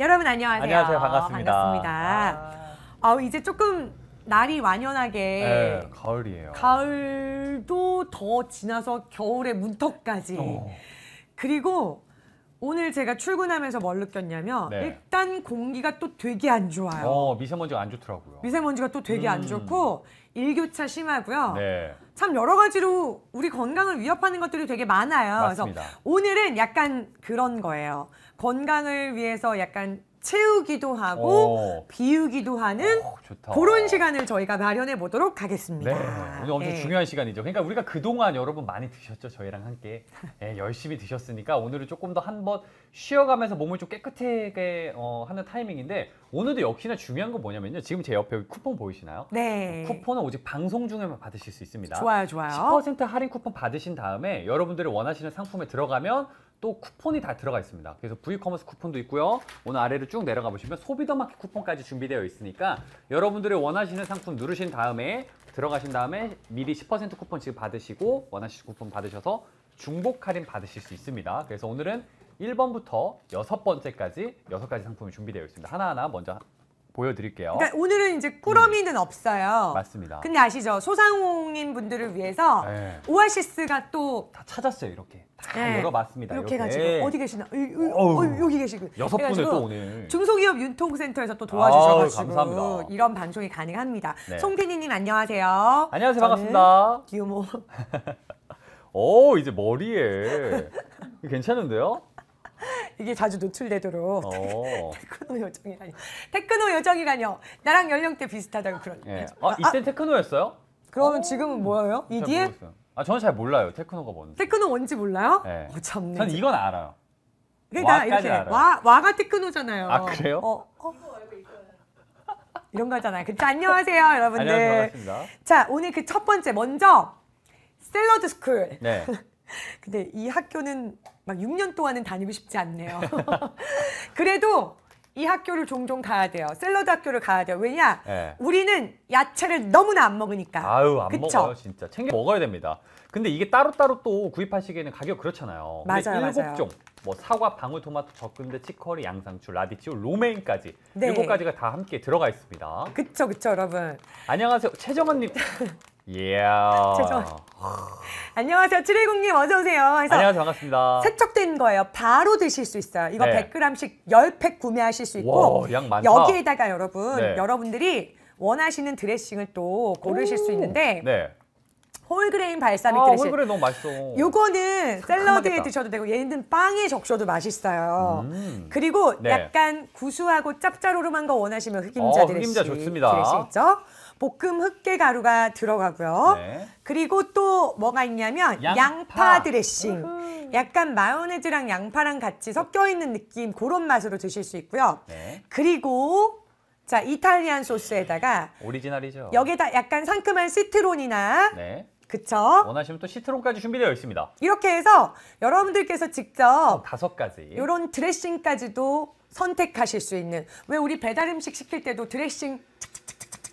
여러분 안녕하세요. 안녕하세요. 반갑습니다. 반갑습니다. 아, 아 이제 조금 날이 완연하게 에 네, 가을이에요. 가을도 더 지나서 겨울의 문턱까지. 어. 그리고 오늘 제가 출근하면서 뭘 느꼈냐면 네. 일단 공기가 또 되게 안 좋아요. 어, 미세먼지가 안 좋더라고요. 미세먼지가 또 되게 음. 안 좋고 일교차 심하고요. 네. 참 여러 가지로 우리 건강을 위협하는 것들이 되게 많아요. 맞습니다. 그래서 오늘은 약간 그런 거예요. 건강을 위해서 약간 채우기도 하고 오. 어. 비우기도 하는 오, 어, 좋다. 그런 시간을 저희가 마련해 보도록 하겠습니다. 네, 오늘 엄청 네. 중요한 시간이죠. 그러니까 우리가 그동안 여러분 많이 드셨죠? 저희랑 함께 네, 열심히 드셨으니까 오늘은 조금 더 한번 쉬어가면서 몸을 좀 깨끗하게 어, 하는 타이밍인데 오늘도 역시나 중요한 건 뭐냐면요. 지금 제 옆에 쿠폰 보이시나요? 네. 어, 쿠폰은 오직 방송 중에만 받으실 수 있습니다. 좋아요, 좋아요. 10% 할인 쿠폰 받으신 다음에 여러분들이 원하시는 상품에 들어가면 또 쿠폰이 다 들어가 있습니다. 그래서 브이커머스 쿠폰도 있고요. 오늘 아래로 쭉 내려가 보시면 소비더마켓 쿠폰까지 준비되어 있으니까 여러분들이 원하시는 상품 누르신 다음에 들어가신 다음에 미리 10% 쿠폰 지금 받으시고 원하시는 쿠폰 받으셔서 중복 할인 받으실 수 있습니다. 그래서 오늘은 1번부터 6 번째까지 6 가지 상품이 준비되어 있습니다. 하나하나 먼저 보여드릴게요. 그러니까 오늘은 이제 꾸러미는 음. 없어요. 맞습니다. 근데 아시죠? 소상공인 분들을 위해서 네. 오아시스가 또 다 찾았어요 이렇게. 다 네. 열어봤습니다. 이렇게, 이렇게. 가지고 어디 계시나? 어, 어, 여기 계시고 여섯 분에 또 오늘 중소기업 유통센터에서 또 도와주셔가지고 아유, 이런 방송이 가능합니다. 네. 송피디님 안녕하세요. 안녕하세요 반갑습니다. 귀요모. 오 이제 머리에 괜찮은데요? 이게 자주 노출되도록 어. 테크노 요정이라뇨. 테크노 요정이라뇨. 나랑 연령대 비슷하다고 그런. 예. 아, 이때 아, 아. 테크노였어요? 그러면 어. 지금은 뭐예요? EDM? 아 저는 잘 몰라요. 테크노가 뭔지. 테크노 뭔지 몰라요? 예. 어, 참네. 저는 이건 알아요. 그러니까 이렇게 알아요. 와 와가 테크노잖아요. 아 그래요? 어, 어? 이런 거잖아요. 그쵸? 안녕하세요, 여러분들. 안녕하세요, 반갑습니다. 자, 오늘 그 첫 번째 먼저 샐러드 스쿨. 네. 근데 이 학교는 막 6년 동안은 다니고 싶지 않네요. 그래도 이 학교를 종종 가야 돼요. 샐러드 학교를 가야 돼요. 왜냐? 네. 우리는 야채를 너무나 안 먹으니까. 아유, 안 그쵸? 먹어요, 진짜. 챙겨 먹어야 됩니다. 근데 이게 따로따로 또 구입하시기에는 가격 그렇잖아요. 맞아요, 근데 7종, 뭐 사과, 방울, 토마토, 적근대, 치커리, 양상추, 라디치오, 로메인까지 네. 7가지가 다 함께 들어가 있습니다. 그쵸, 그쵸, 여러분. 안녕하세요. 최정원님. 죄송합니다. 안녕하세요. 칠일0님 어서 오세요. 안녕하세요. 반갑습니다. 세척된 거예요. 바로 드실 수 있어요. 이거 네. 100g씩 10팩 구매하실 수 있고 와, 양 많다. 여기에다가 여러분 네. 여러분들이 원하시는 드레싱을 또 고르실 오. 수 있는데 네. 홀그레인 발사믹 아, 드레싱. 홀그레 너무 맛있어. 요거는 샐러드에 맛있다. 드셔도 되고 얘는 빵에 적셔도 맛있어요. 음. 그리고 네. 약간 구수하고 짭짤오름한 거 원하시면 흑임자 어, 드레싱. 흑임자 좋습니다. 드레싱 있죠? 볶음 흑개 가루가 들어가고요. 네. 그리고 또 뭐가 있냐면 양파, 양파 드레싱. 으흠. 약간 마요네즈랑 양파랑 같이 섞여 있는 느낌 그런 맛으로 드실 수 있고요. 네. 그리고 자 이탈리안 소스에다가 오리지널이죠. 여기다 에 약간 상큼한 시트론이나 네. 그쵸? 원하시면 또 시트론까지 준비되어 있습니다. 이렇게 해서 여러분들께서 직접 다섯 가지 이런 드레싱까지도 선택하실 수 있는 왜 우리 배달 음식 시킬 때도 드레싱 착착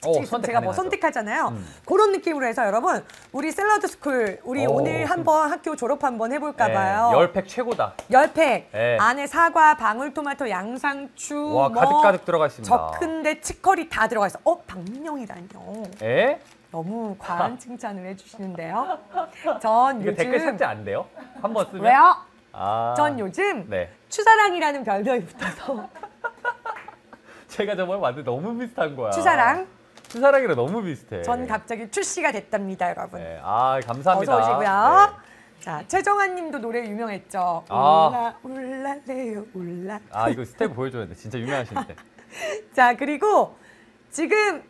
어, 제가 뭐 선택하잖아요. 음. 그런 느낌으로 해서 여러분 우리 샐러드 스쿨 우리 오. 늘 한번 학교 졸업 한번 해볼까 예, 봐요. 예. 열팩 최고다. 열팩 예. 안에 사과, 방울토마토, 양상추 와뭐 가득 가득 들어가 있습니다. 적근데 치커리 다 들어가 있어. 어박민영이라니요 예? 너무 과한 칭찬을 해주시는데요. 전 요즘 댓글 삭제 안 돼요? 한 번 쓰면 왜요? 아... 전 요즘 네. 추사랑이라는 별명이 붙어서 제가 저번에 완전 너무 비슷한 거야. 추사랑 신사랑이랑 너무 비슷해. 전 갑자기 출시가 됐답니다, 여러분. 네, 아 감사합니다. 어서 오시고요. 네. 자 최정환 님도 노래 유명했죠. 아. 올라 올라래요 올라. 아 이거 스텝 보여줘야 돼. 진짜 유명하신데. 자 그리고 지금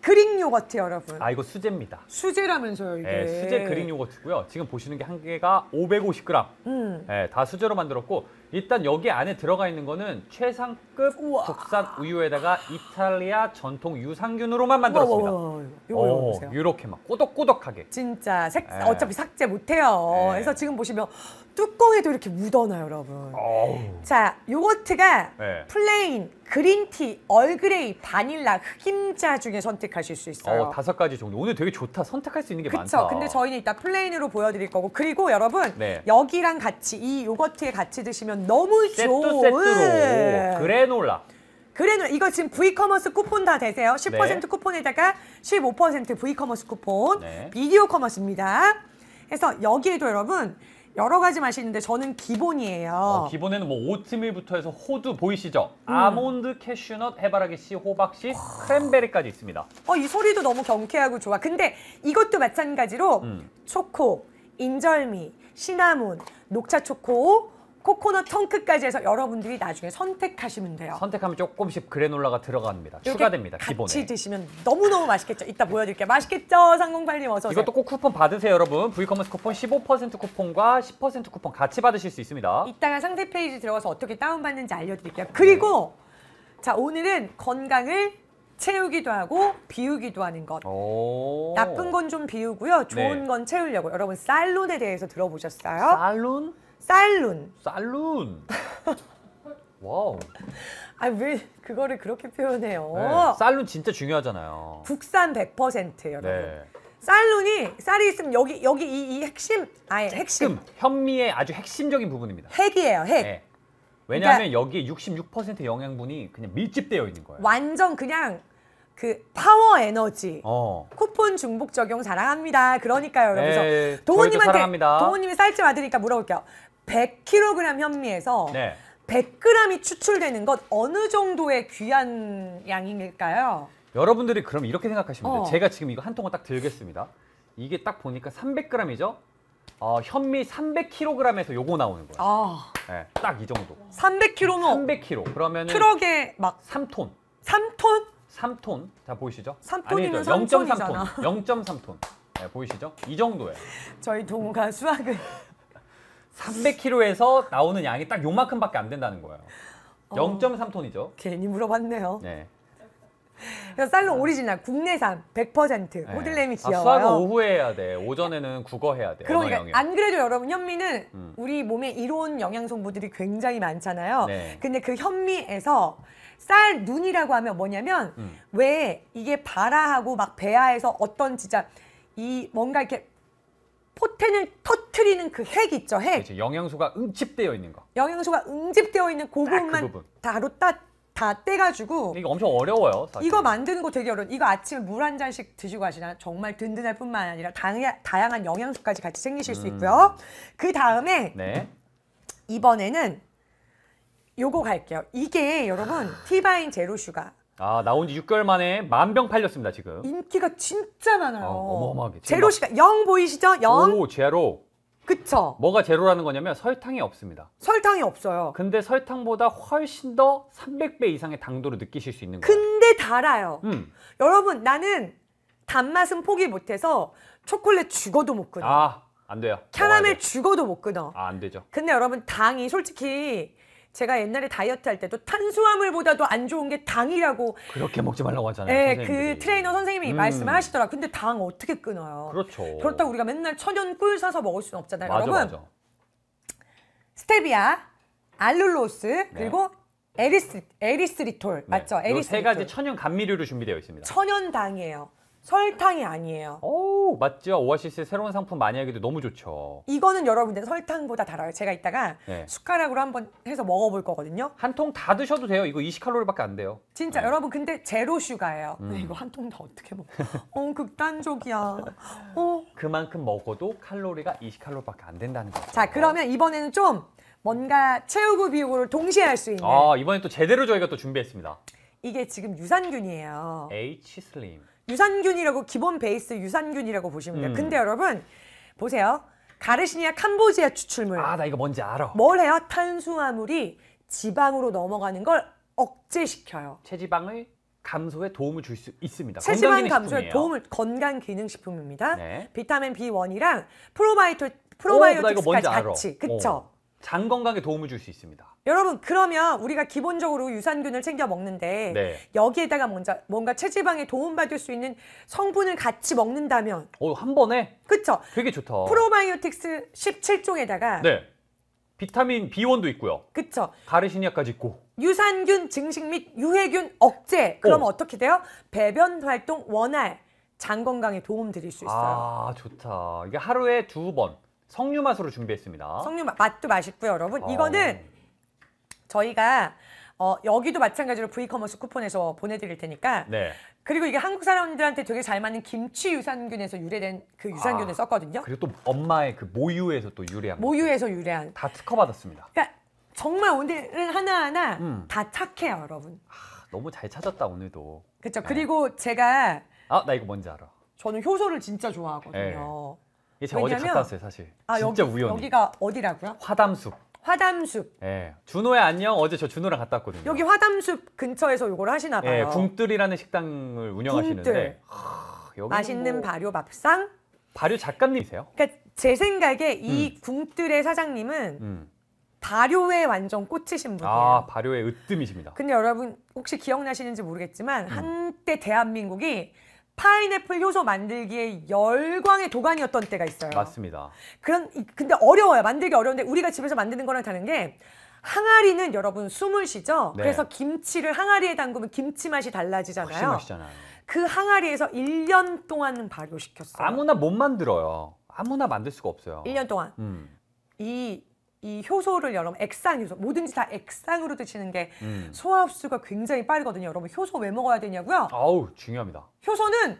그릭 요거트 여러분. 아 이거 수제입니다. 수제라면서요 이게. 네, 수제 그릭 요거트고요. 지금 보시는 게 한 개가 550g. 음. 네, 다 수제로 만들었고 일단 여기 안에 들어가 있는 거는 최상급 우와. 국산 우유에다가 이탈리아 전통 유산균으로만 만들었습니다. 이렇게막 꼬덕꼬덕하게. 진짜 색 네. 어차피 삭제 못해요. 예. 그래서 지금 보시면 뚜껑에도 이렇게 묻어나요, 여러분. 어우. 자, 요거트가 네. 플레인, 그린티, 얼그레이, 바닐라, 흑임자 중에 선택하실 수 있어요. 어, 다섯 가지 정도. 오늘 되게 좋다. 선택할 수 있는 게 그쵸? 많다. 근데 저희는 이따 플레인으로 보여드릴 거고 그리고 여러분 네. 여기랑 같이 이 요거트에 같이 드시면 먹으면 너무 세트, 좋은 세트로 네. 그래놀라. 그래놀 이거 지금 V커머스 쿠폰 다 되세요. 10% 네. 쿠폰에다가 15% V커머스 쿠폰 네. 비디오 커머스입니다. 해서 여기에도 여러분 여러 가지 맛이 있는데 저는 기본이에요. 어, 기본에는 뭐 오트밀부터 해서 호두 보이시죠? 음. 아몬드, 캐슈넛, 해바라기 씨, 호박 씨, 크랜베리까지 있습니다. 어, 이 소리도 너무 경쾌하고 좋아. 근데 이것도 마찬가지로 음. 초코, 인절미, 시나몬, 녹차 초코, 코코넛 턴크까지 해서 여러분들이 나중에 선택하시면 돼요. 선택하면 조금씩 그래놀라가 들어갑니다. 추가됩니다. 같이 기본에. 같이 드시면 너무너무 맛있겠죠. 이따 보여드릴게요. 맛있겠죠? 상공팔님 어서 오세요. 이것도 꼭 쿠폰 받으세요, 여러분. 브이커머스 쿠폰 15% 쿠폰과 10% 쿠폰 같이 받으실 수 있습니다. 이따가 상세 페이지 들어가서 어떻게 다운받는지 알려드릴게요. 그리고 네. 자 오늘은 건강을 채우기도 하고 비우기도 하는 것. 나쁜 건 좀 비우고요. 좋은 네. 건 채우려고. 여러분 살론에 대해서 들어보셨어요? 살론? 쌀룬. 쌀룬. 와우. 아, 왜 그거를 그렇게 표현해요? 네, 쌀룬 진짜 중요하잖아요. 국산 100% 여러분. 네. 쌀룬이 쌀이 있으면 여기 여기 이, 이 핵심 아예 핵심 현미의 아주 핵심적인 부분입니다. 핵이에요, 핵. 네. 왜냐하면 그러니까 여기 66% 영양분이 그냥 밀집되어 있는 거예요. 완전 그냥 그 파워 에너지 어. 쿠폰 중복 적용 자랑합니다. 그러니까요. 그래서 네, 도우님한테 도우님이 쌀집 아들이니까 물어볼게요. 100kg 현미에서 네. 100g이 추출되는 것 어느 정도의 귀한 양일까요? 여러분들이 그럼 이렇게 생각하시면 돼요. 어. 제가 지금 이거 한 통을 딱 들겠습니다. 이게 딱 보니까 300g이죠? 어, 현미 300kg에서 요거 나오는 거예요. 아. 네, 딱이 정도. 300kg면 300kg. 그러면 트럭에 막 3톤. 3톤? 3톤. 자, 보이시죠? 3톤이면 0.3톤. 0.3톤. 네, 보이시죠? 이 정도예요. 저희 동우가 수학을 300kg에서 나오는 양이 딱 요만큼밖에 안 된다는 거예요. 어. 0.3톤이죠. 괜히 물어봤네요. 네. 그래서 쌀로 오리지널 국내산 100% 호들레미 아, 지어요. 아, 수학은 오후에 해야 돼. 오전에는 국어 해야 돼. 그러니까 안 그래도 여러분 현미는 음. 우리 몸에 이로운 영양 성분들이 굉장히 많잖아요. 네. 근데 그 현미에서 쌀 눈이라고 하면 뭐냐면 음. 왜 이게 발아하고 막 배아에서 어떤 진짜 이 뭔가 이렇게 포텐을 터트리는 그 핵 있죠, 핵. 그렇지, 영양소가 응집되어 있는 거. 영양소가 응집되어 있는 그, 아, 그 부분만 그 다로 딱다 떼가지고 이거 엄청 어려워요 사실. 이거 만드는 거 되게 어려워 이거 아침에 물 한 잔씩 드시고 하시나 정말 든든할 뿐만 아니라 다 다양한 영양소까지 같이 생기실 음. 수 있고요 그 다음에 네. 이번에는 요거 갈게요 이게 여러분 티바인 제로 슈가 아 나온 지 6개월 만에 만병 팔렸습니다 지금. 인기가 진짜 많아요. 아, 어마어마하게. 제로 시간 영 보이시죠? 영. 오 제로. 그쵸. 뭐가 제로라는 거냐면 설탕이 없습니다. 설탕이 없어요. 근데 설탕보다 훨씬 더 300배 이상의 당도를 느끼실 수 있는 거예요. 근데 달아요. 음. 여러분 나는 단맛은 포기 못해서 초콜릿 죽어도 못 끊어. 아, 안 돼요. 캐러멜 뭐 죽어도 못 끊어. 아, 안 되죠. 근데 여러분 당이 솔직히 제가 옛날에 다이어트 할 때도 탄수화물보다도 안 좋은 게 당이라고 그렇게 먹지 말라고 하잖아요. 네, 선생님들이. 그 트레이너 선생님이 음. 말씀을 하시더라. 근데 당 어떻게 끊어요? 그렇죠. 그렇다고 우리가 맨날 천연 꿀 사서 먹을 수는 없잖아요. 맞아, 여러분 맞아. 스테비아, 알룰로스 네. 그리고 네. 에리스 에리스리톨 네. 맞죠? 네. 에리스리톨 세 가지 천연 감미료로 준비되어 있습니다. 천연 당이에요. 설탕이 아니에요. 오, 맞죠. 오아시스 새로운 상품 많이 하기도 너무 좋죠. 이거는 여러분들 설탕보다 달아요. 제가 이따가 네. 숟가락으로 한번 해서 먹어볼 거거든요. 한 통 다 드셔도 돼요. 이거 20칼로리밖에 안 돼요. 진짜 네. 여러분 근데 제로 슈가예요. 음. 이거 한 통 다 어떻게 먹어? 어, 극단적이야. 어. 그만큼 먹어도 칼로리가 20칼로리밖에 안 된다는 거죠. 자, 그러면 이번에는 좀 뭔가 채우고 비우고 동시에 할 수 있는. 아, 이번엔 또 제대로 저희가 또 준비했습니다. 이게 지금 유산균이에요. H 슬림. 유산균이라고 기본 베이스 유산균이라고 보시면 돼요. 음. 근데 여러분 보세요. 가르시니아 캄보지아 추출물. 아, 나 이거 뭔지 알아. 뭘 해요? 탄수화물이 지방으로 넘어가는 걸 억제시켜요. 체지방을 감소에 도움을 줄 수 있습니다. 체지방 감소에 도움을 건강 기능 식품입니다. 네. 비타민 B1이랑 프로바이토 프로바이오틱스까지 같이. 그쵸 어. 장 건강에 도움을 줄 수 있습니다. 여러분 그러면 우리가 기본적으로 유산균을 챙겨 먹는데 네. 여기에다가 먼저 뭔가 체지방에 도움받을 수 있는 성분을 같이 먹는다면 어한 번에 그쵸 되게 좋다 프로바이오틱스 17종에다가 네 비타민 B1도 있고요 그쵸 가르시니아까지 있고 유산균 증식 및 유해균 억제 그럼 오. 어떻게 돼요 배변 활동 원활 장 건강에 도움 드릴 수 있어요 아 좋다 이게 하루에 두 번 석류 맛으로 준비했습니다. 석류 맛, 맛도 맛있고요, 여러분. 어. 이거는 저희가 어, 여기도 마찬가지로 브이커머스 쿠폰에서 보내드릴 테니까. 네. 그리고 이게 한국 사람들한테 되게 잘 맞는 김치 유산균에서 유래된 그 유산균을 아, 썼거든요. 그리고 또 엄마의 그 모유에서 또 유래한. 모유에서 유래한. 다 특허 받았습니다. 그러니까 정말 오늘은 하나하나 음. 다 착해요, 여러분. 아, 너무 잘 찾았다 오늘도. 그렇죠. 네. 그리고 제가 아, 나 이거 뭔지 알아. 저는 효소를 진짜 좋아하거든요. 예. 이게 제가 왜냐면, 어제 갔다 왔어요, 사실. 아, 진짜 여기, 우연히. 여기가 어디라고요? 화담숲. 화담숲. 예. 준호의 안녕 어제 저 준호랑 갔다 왔거든요. 여기 화담숲 근처에서 요걸 하시나 봐요. 예, 궁뜰이라는 식당을 운영하시는데 궁뜰. 하, 뭐 맛있는 뭐 발효 밥상. 발효 작가님이세요? 그러니까 제 생각에 이 음. 궁뜰의 사장님은 음. 발효에 완전 꽂히신 분이에요. 아, 발효의 으뜸이십니다. 근데 여러분 혹시 기억나시는지 모르겠지만 음. 한때 대한민국이 파인애플 효소 만들기에 열광의 도가니였던 때가 있어요. 맞습니다. 그런 근데 어려워요. 만들기 어려운데 우리가 집에서 만드는 거랑 다른 게 항아리는 여러분 숨을 쉬죠. 네. 그래서 김치를 항아리에 담그면 김치 맛이 달라지잖아요. 그 항아리에서 1년 동안 발효시켰어요. 아무나 못 만들어요. 아무나 만들 수가 없어요. 1년 동안. 음. 이이 효소를 여러분 액상 효소 뭐든지 다 액상으로 드시는 게 음. 소화 흡수가 굉장히 빠르거든요. 여러분 효소 왜 먹어야 되냐고요? 아우 중요합니다. 효소는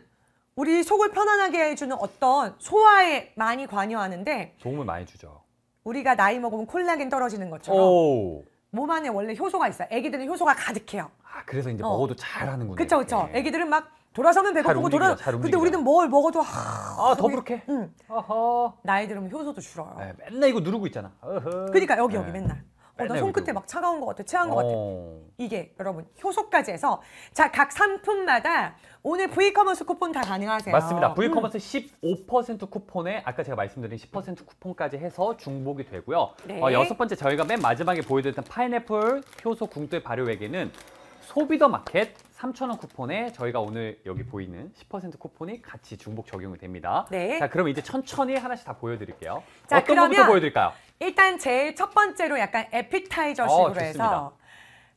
우리 속을 편안하게 해주는 어떤 소화에 많이 관여하는데 도움을 많이 주죠. 우리가 나이 먹으면 콜라겐 떨어지는 것처럼 오. 몸 안에 원래 효소가 있어요. 애기들은 효소가 가득해요. 아, 그래서 이제 어. 먹어도 잘 하는군요. 그렇죠, 그렇죠. 예. 애기들은 막 돌아서면 배고프고 돌아 근데 우리는 뭘 먹어도 하... 아, 더부룩해. 응. 어허. 나이 들으면 효소도 줄어요. 네, 맨날 이거 누르고 있잖아. 어허. 그러니까 여기 여기 네. 맨날. 어, 나 손끝에 막 차가운 것 같아, 체한 것 같아. 어. 이게 여러분 효소까지 해서 자 각 상품마다 오늘 브이커머스 쿠폰 다 가능하세요. 맞습니다. 브이커머스 음. 15% 쿠폰에 아까 제가 말씀드린 10% 쿠폰까지 해서 중복이 되고요. 네. 어, 여섯 번째 저희가 맨 마지막에 보여드렸던 파인애플 효소 궁돌 발효액에는 소비더 마켓 3,000원 쿠폰에 저희가 오늘 여기 보이는 10% 쿠폰이 같이 중복 적용이 됩니다. 네. 자, 그럼 이제 천천히 하나씩 다 보여드릴게요. 자, 어떤 것부터 보여드릴까요? 일단 제일 첫 번째로 약간 에피타이저식으로 어, 해서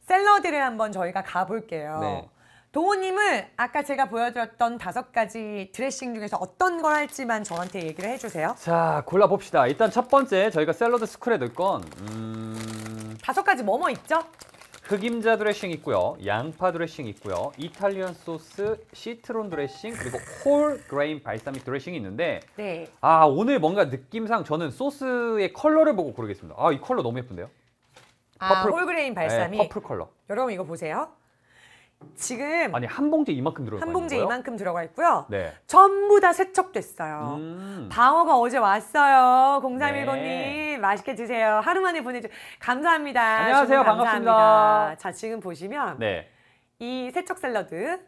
샐러드를 한번 저희가 가볼게요. 네. 도우님은 아까 제가 보여드렸던 다섯 가지 드레싱 중에서 어떤 걸 할지만 저한테 얘기를 해주세요. 자, 골라봅시다. 일단 첫 번째 저희가 샐러드 스쿨에 넣을 건 음... 다섯 가지 뭐뭐 있죠? 흑임자 드레싱 있고요. 양파 드레싱 있고요. 이탈리안 소스, 시트론 드레싱, 그리고 홀 그레인 발사믹 드레싱이 있는데 네. 아 오늘 뭔가 느낌상 저는 소스의 컬러를 보고 고르겠습니다. 아 이 컬러 너무 예쁜데요? 아, 퍼플, 홀그레인 네, 발사믹. 네, 퍼플 컬러. 여러분 이거 보세요. 지금 아니 한 봉지 이만큼 들어가 한 봉지 이만큼 들어가 있고요. 네. 전부 다 세척됐어요. 음. 방어가 어제 왔어요. 0310님 네. 맛있게 드세요. 하루 만에 보내주 감사합니다. 안녕하세요. 감사합니다. 반갑습니다. 자 지금 보시면 네. 이 세척 샐러드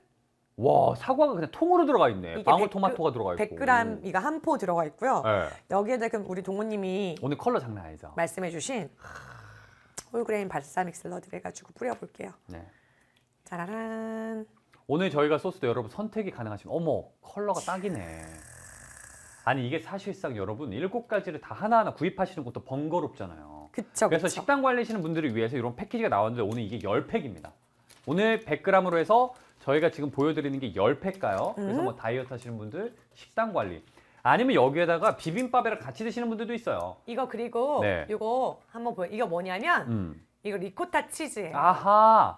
와 사과가 그냥 통으로 들어가 있네. 방울 토마토가 들어가 있고. 100g 이거 한 포 들어가 있고요. 네. 여기에 다 그럼 우리 동호님이 오늘 컬러 장난 아니죠. 말씀해주신 홀그레인 발사믹 샐러드를 해가지고 뿌려볼게요. 네. 짜라란. 오늘 저희가 소스도 여러분 선택이 가능하신 어머 컬러가 딱이네 아니 이게 사실상 여러분 일곱 가지를 다 하나하나 구입하시는 것도 번거롭잖아요 그쵸, 그래서 그쵸. 식단 관리하시는 분들을 위해서 이런 패키지가 나왔는데 오늘 이게 열팩입니다 오늘 100g으로 해서 저희가 지금 보여드리는 게 열팩가요 음? 그래서 뭐 다이어트 하시는 분들 식단 관리 아니면 여기에다가 비빔밥이랑 같이 드시는 분들도 있어요 이거 그리고 네. 이거 한번 보여 이거 뭐냐면 음. 이거 리코타 치즈예요 아하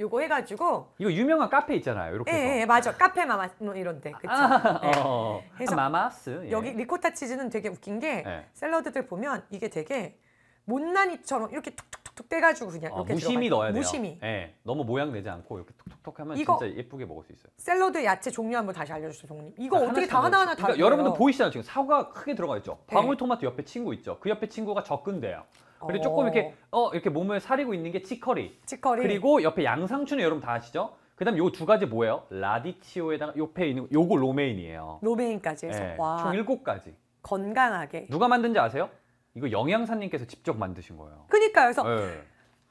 요거 해가지고 이거 유명한 카페 있잖아요. 이렇게 예, 예 맞아 카페 마마 뭐 이런데 그쵸 아, 어, 예. 어, 어. 마마스. 예. 여기 리코타 치즈는 되게 웃긴 게 예. 샐러드들 보면 이게 되게 못난이처럼 이렇게 툭툭툭 떼가지고 그냥 어, 이렇게 무심히 넣어야 돼요. 무심히 예, 너무 모양 내지 않고 이렇게 톡톡톡 하면 진짜 예쁘게 먹을 수 있어요. 샐러드 야채 종류 한번 다시 알려주세요 동님 이거 아, 어떻게 다하나하나다 그러니까 여러분들 보이시잖아요. 지금 사과 크게 들어가 있죠. 방울토마토 네. 옆에 친구 있죠. 그 옆에 친구가 접근돼요. 그리고 조금 이렇게 어. 어 이렇게 몸을 사리고 있는 게 치커리. 치커리. 그리고 옆에 양상추는 여러분 다 아시죠? 그다음 요 두 가지 뭐예요? 라디치오에다가 옆에 있는 요거 로메인이에요. 로메인까지 해서 네, 와. 총 일곱 가지. 건강하게. 누가 만든지 아세요? 이거 영양사님께서 직접 만드신 거예요. 그니까요. 그래서 네.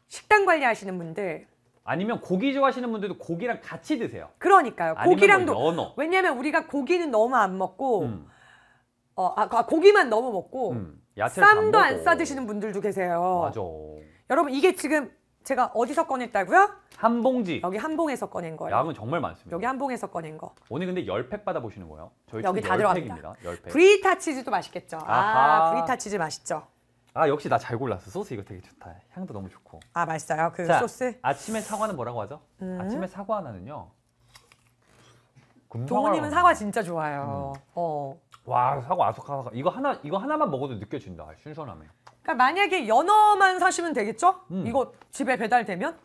식단 관리하시는 분들 아니면 고기 좋아하시는 분들도 고기랑 같이 드세요. 그러니까요. 뭐 고기랑도 뭐 연어. 왜냐면 우리가 고기는 너무 안 먹고 음. 어, 아, 아 고기만 너무 먹고 음. 쌈도 안, 싸드시는 분들도 계세요. 맞아. 여러분 이게 지금 제가 어디서 꺼냈다고요? 한봉지. 여기 한봉에서 꺼낸 거예요. 양은 정말 많습니다. 여기 한봉에서 꺼낸 거. 오늘 근데 열팩 받아보시는 거예요? 저희 여기 다 들어갑니다. 브리타 치즈도 맛있겠죠. 아, 아하. 아 브리타 치즈 맛있죠. 아 역시 나 잘 골랐어. 소스 이거 되게 좋다. 향도 너무 좋고. 아 맛있어요. 그 자, 소스. 아침에 사과는 뭐라고 하죠? 음. 아침에 사과 하나는요. 도우님은 사과 진짜 좋아해요. 음. 어. 와 사과 아삭아삭 이거 하나 이거 하나만 먹어도 느껴진다 신선함에. 그러니까 만약에 연어만 사시면 되겠죠? 음. 이거 집에 배달되면?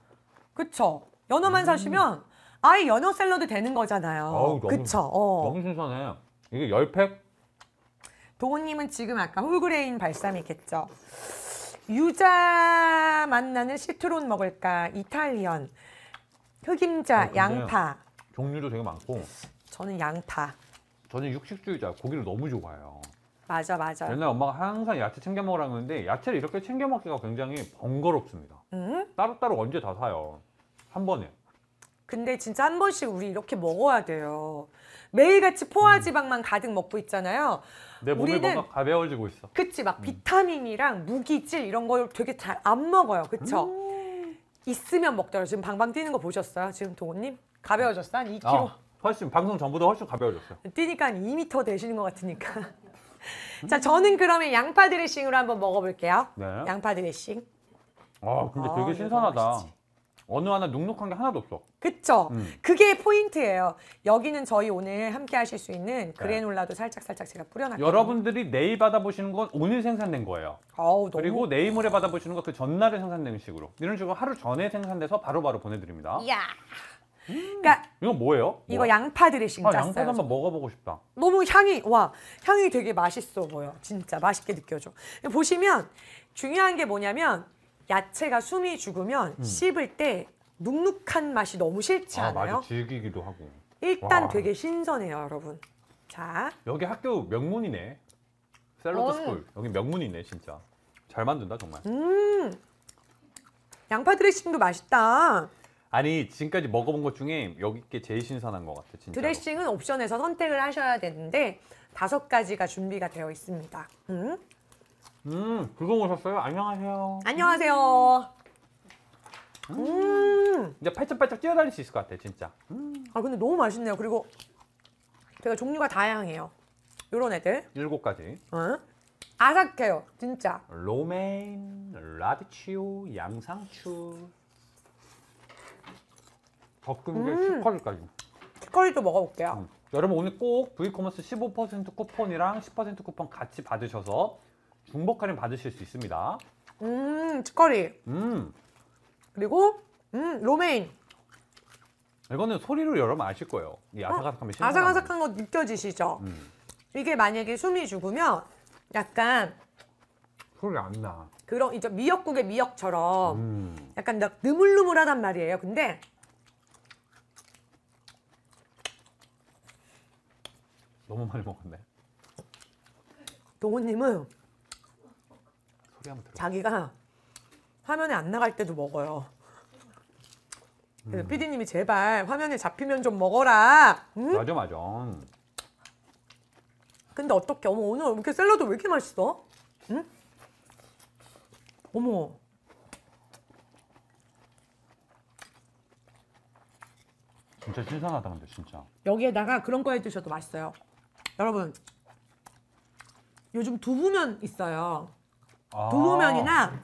그쵸? 연어만 음. 사시면 아예 연어 샐러드 되는 거잖아요. 아우, 너무- 그쵸? 어. 너무 신선해. 이게 열팩? 도훈님은 지금 아까 홀그레인 발사믹했죠. 유자 만나는 시트론 먹을까? 이탈리언 흑임자 아, 양파 종류도 되게 많고 저는 양파. 저는 육식주의자 고기를 너무 좋아해요. 맞아, 맞아. 옛날 엄마가 항상 야채 챙겨 먹으라 그러는데 야채를 이렇게 챙겨 먹기가 굉장히 번거롭습니다. 음? 따로따로 언제 다 사요. 한 번에. 근데 진짜 한 번씩 우리 이렇게 먹어야 돼요. 매일같이 포화지방만 가득 먹고 있잖아요. 내 몸이 우리는, 뭔가 가벼워지고 있어. 그치, 막 음. 비타민이랑 무기질 이런 걸 되게 잘 안 먹어요. 그쵸? 음. 있으면 먹더라 지금 방방 뛰는 거 보셨어요? 지금 동호님? 가벼워졌어? 한 2kg? 어. 훨씬 방송 전보다 훨씬 가벼워졌어요. 뛰니까 2m 되시는 것 같으니까. 자, 저는 그러면 양파 드레싱으로 한번 먹어볼게요. 네. 양파 드레싱. 아, 근데 되게 아, 신선하다. 어느 하나 눅눅한 게 하나도 없어. 그쵸? 음. 그게 포인트예요. 여기는 저희 오늘 함께 하실 수 있는 네. 그래놀라도 살짝살짝 제가 뿌려놨거요 여러분들이 내일 받아보시는 건 오늘 생산된 거예요. 아우, 너무... 그리고 내일 모레 받아보시는 건 그 전날에 생산된 식으로. 이런 식으로 하루 전에 생산돼서 바로바로 바로 보내드립니다. 야. 그러니까 이거 뭐예요? 이거 뭐야? 양파 드레싱 아, 짰어요. 양파 한번 먹어보고 싶다. 너무 향이 와 향이 되게 맛있어 보여. 진짜 맛있게 느껴져. 보시면 중요한 게 뭐냐면 야채가 숨이 죽으면 음. 씹을 때 눅눅한 맛이 너무 싫지 아, 않아요? 아, 질기기도 하고. 일단 와. 되게 신선해요, 여러분. 자. 여기 학교 명문이네. 샐러드 어. 스쿨. 여기 명문이네, 진짜. 잘 만든다, 정말. 음. 양파 드레싱도 맛있다. 아니 지금까지 먹어본 것 중에 여기 게 제일 신선한 것 같아 진짜. 드레싱은 옵션에서 선택을 하셔야 되는데 다섯 가지가 준비가 되어 있습니다. 음, 음 그거 오셨어요? 안녕하세요. 안녕하세요. 음. 이제 팔짝팔짝 뛰어다닐 수 있을 것 같아 진짜. 음. 아 근데 너무 맛있네요. 그리고 제가 종류가 다양해요. 요런 애들. 일곱 가지. 어? 아삭해요, 진짜. 로맨, 라디치오, 양상추. 적근게 음. 치커리까지. 치커리도 먹어볼게요. 음. 여러분 오늘 꼭 브이커머스 15% 쿠폰이랑 10% 쿠폰 같이 받으셔서 중복 할인 받으실 수 있습니다. 음, 치커리. 음. 그리고 음, 로메인. 이거는 소리로 여러분 아실 거예요. 이 아삭아삭한 어, 아삭아삭한 거 느껴지시죠? 음. 이게 만약에 숨이 죽으면 약간 소리 안 나. 그런 이제 미역국의 미역처럼 음. 약간 느물느물하단 말이에요. 근데 너무 많이 먹었네. 동호님은 소리 한번 들어. 자기가 화면에 안 나갈 때도 먹어요. 그래서 음. PD님이 제발 화면에 잡히면 좀 먹어라. 응? 맞아 맞아. 음. 근데 어떻게 어머 오늘 이렇게 샐러드 왜 이렇게 맛있어? 응? 어머. 진짜 신선하다 근데 진짜. 여기에다가 그런 거 해주셔도 맛있어요. 여러분 요즘 두부면 있어요. 아. 두부면이나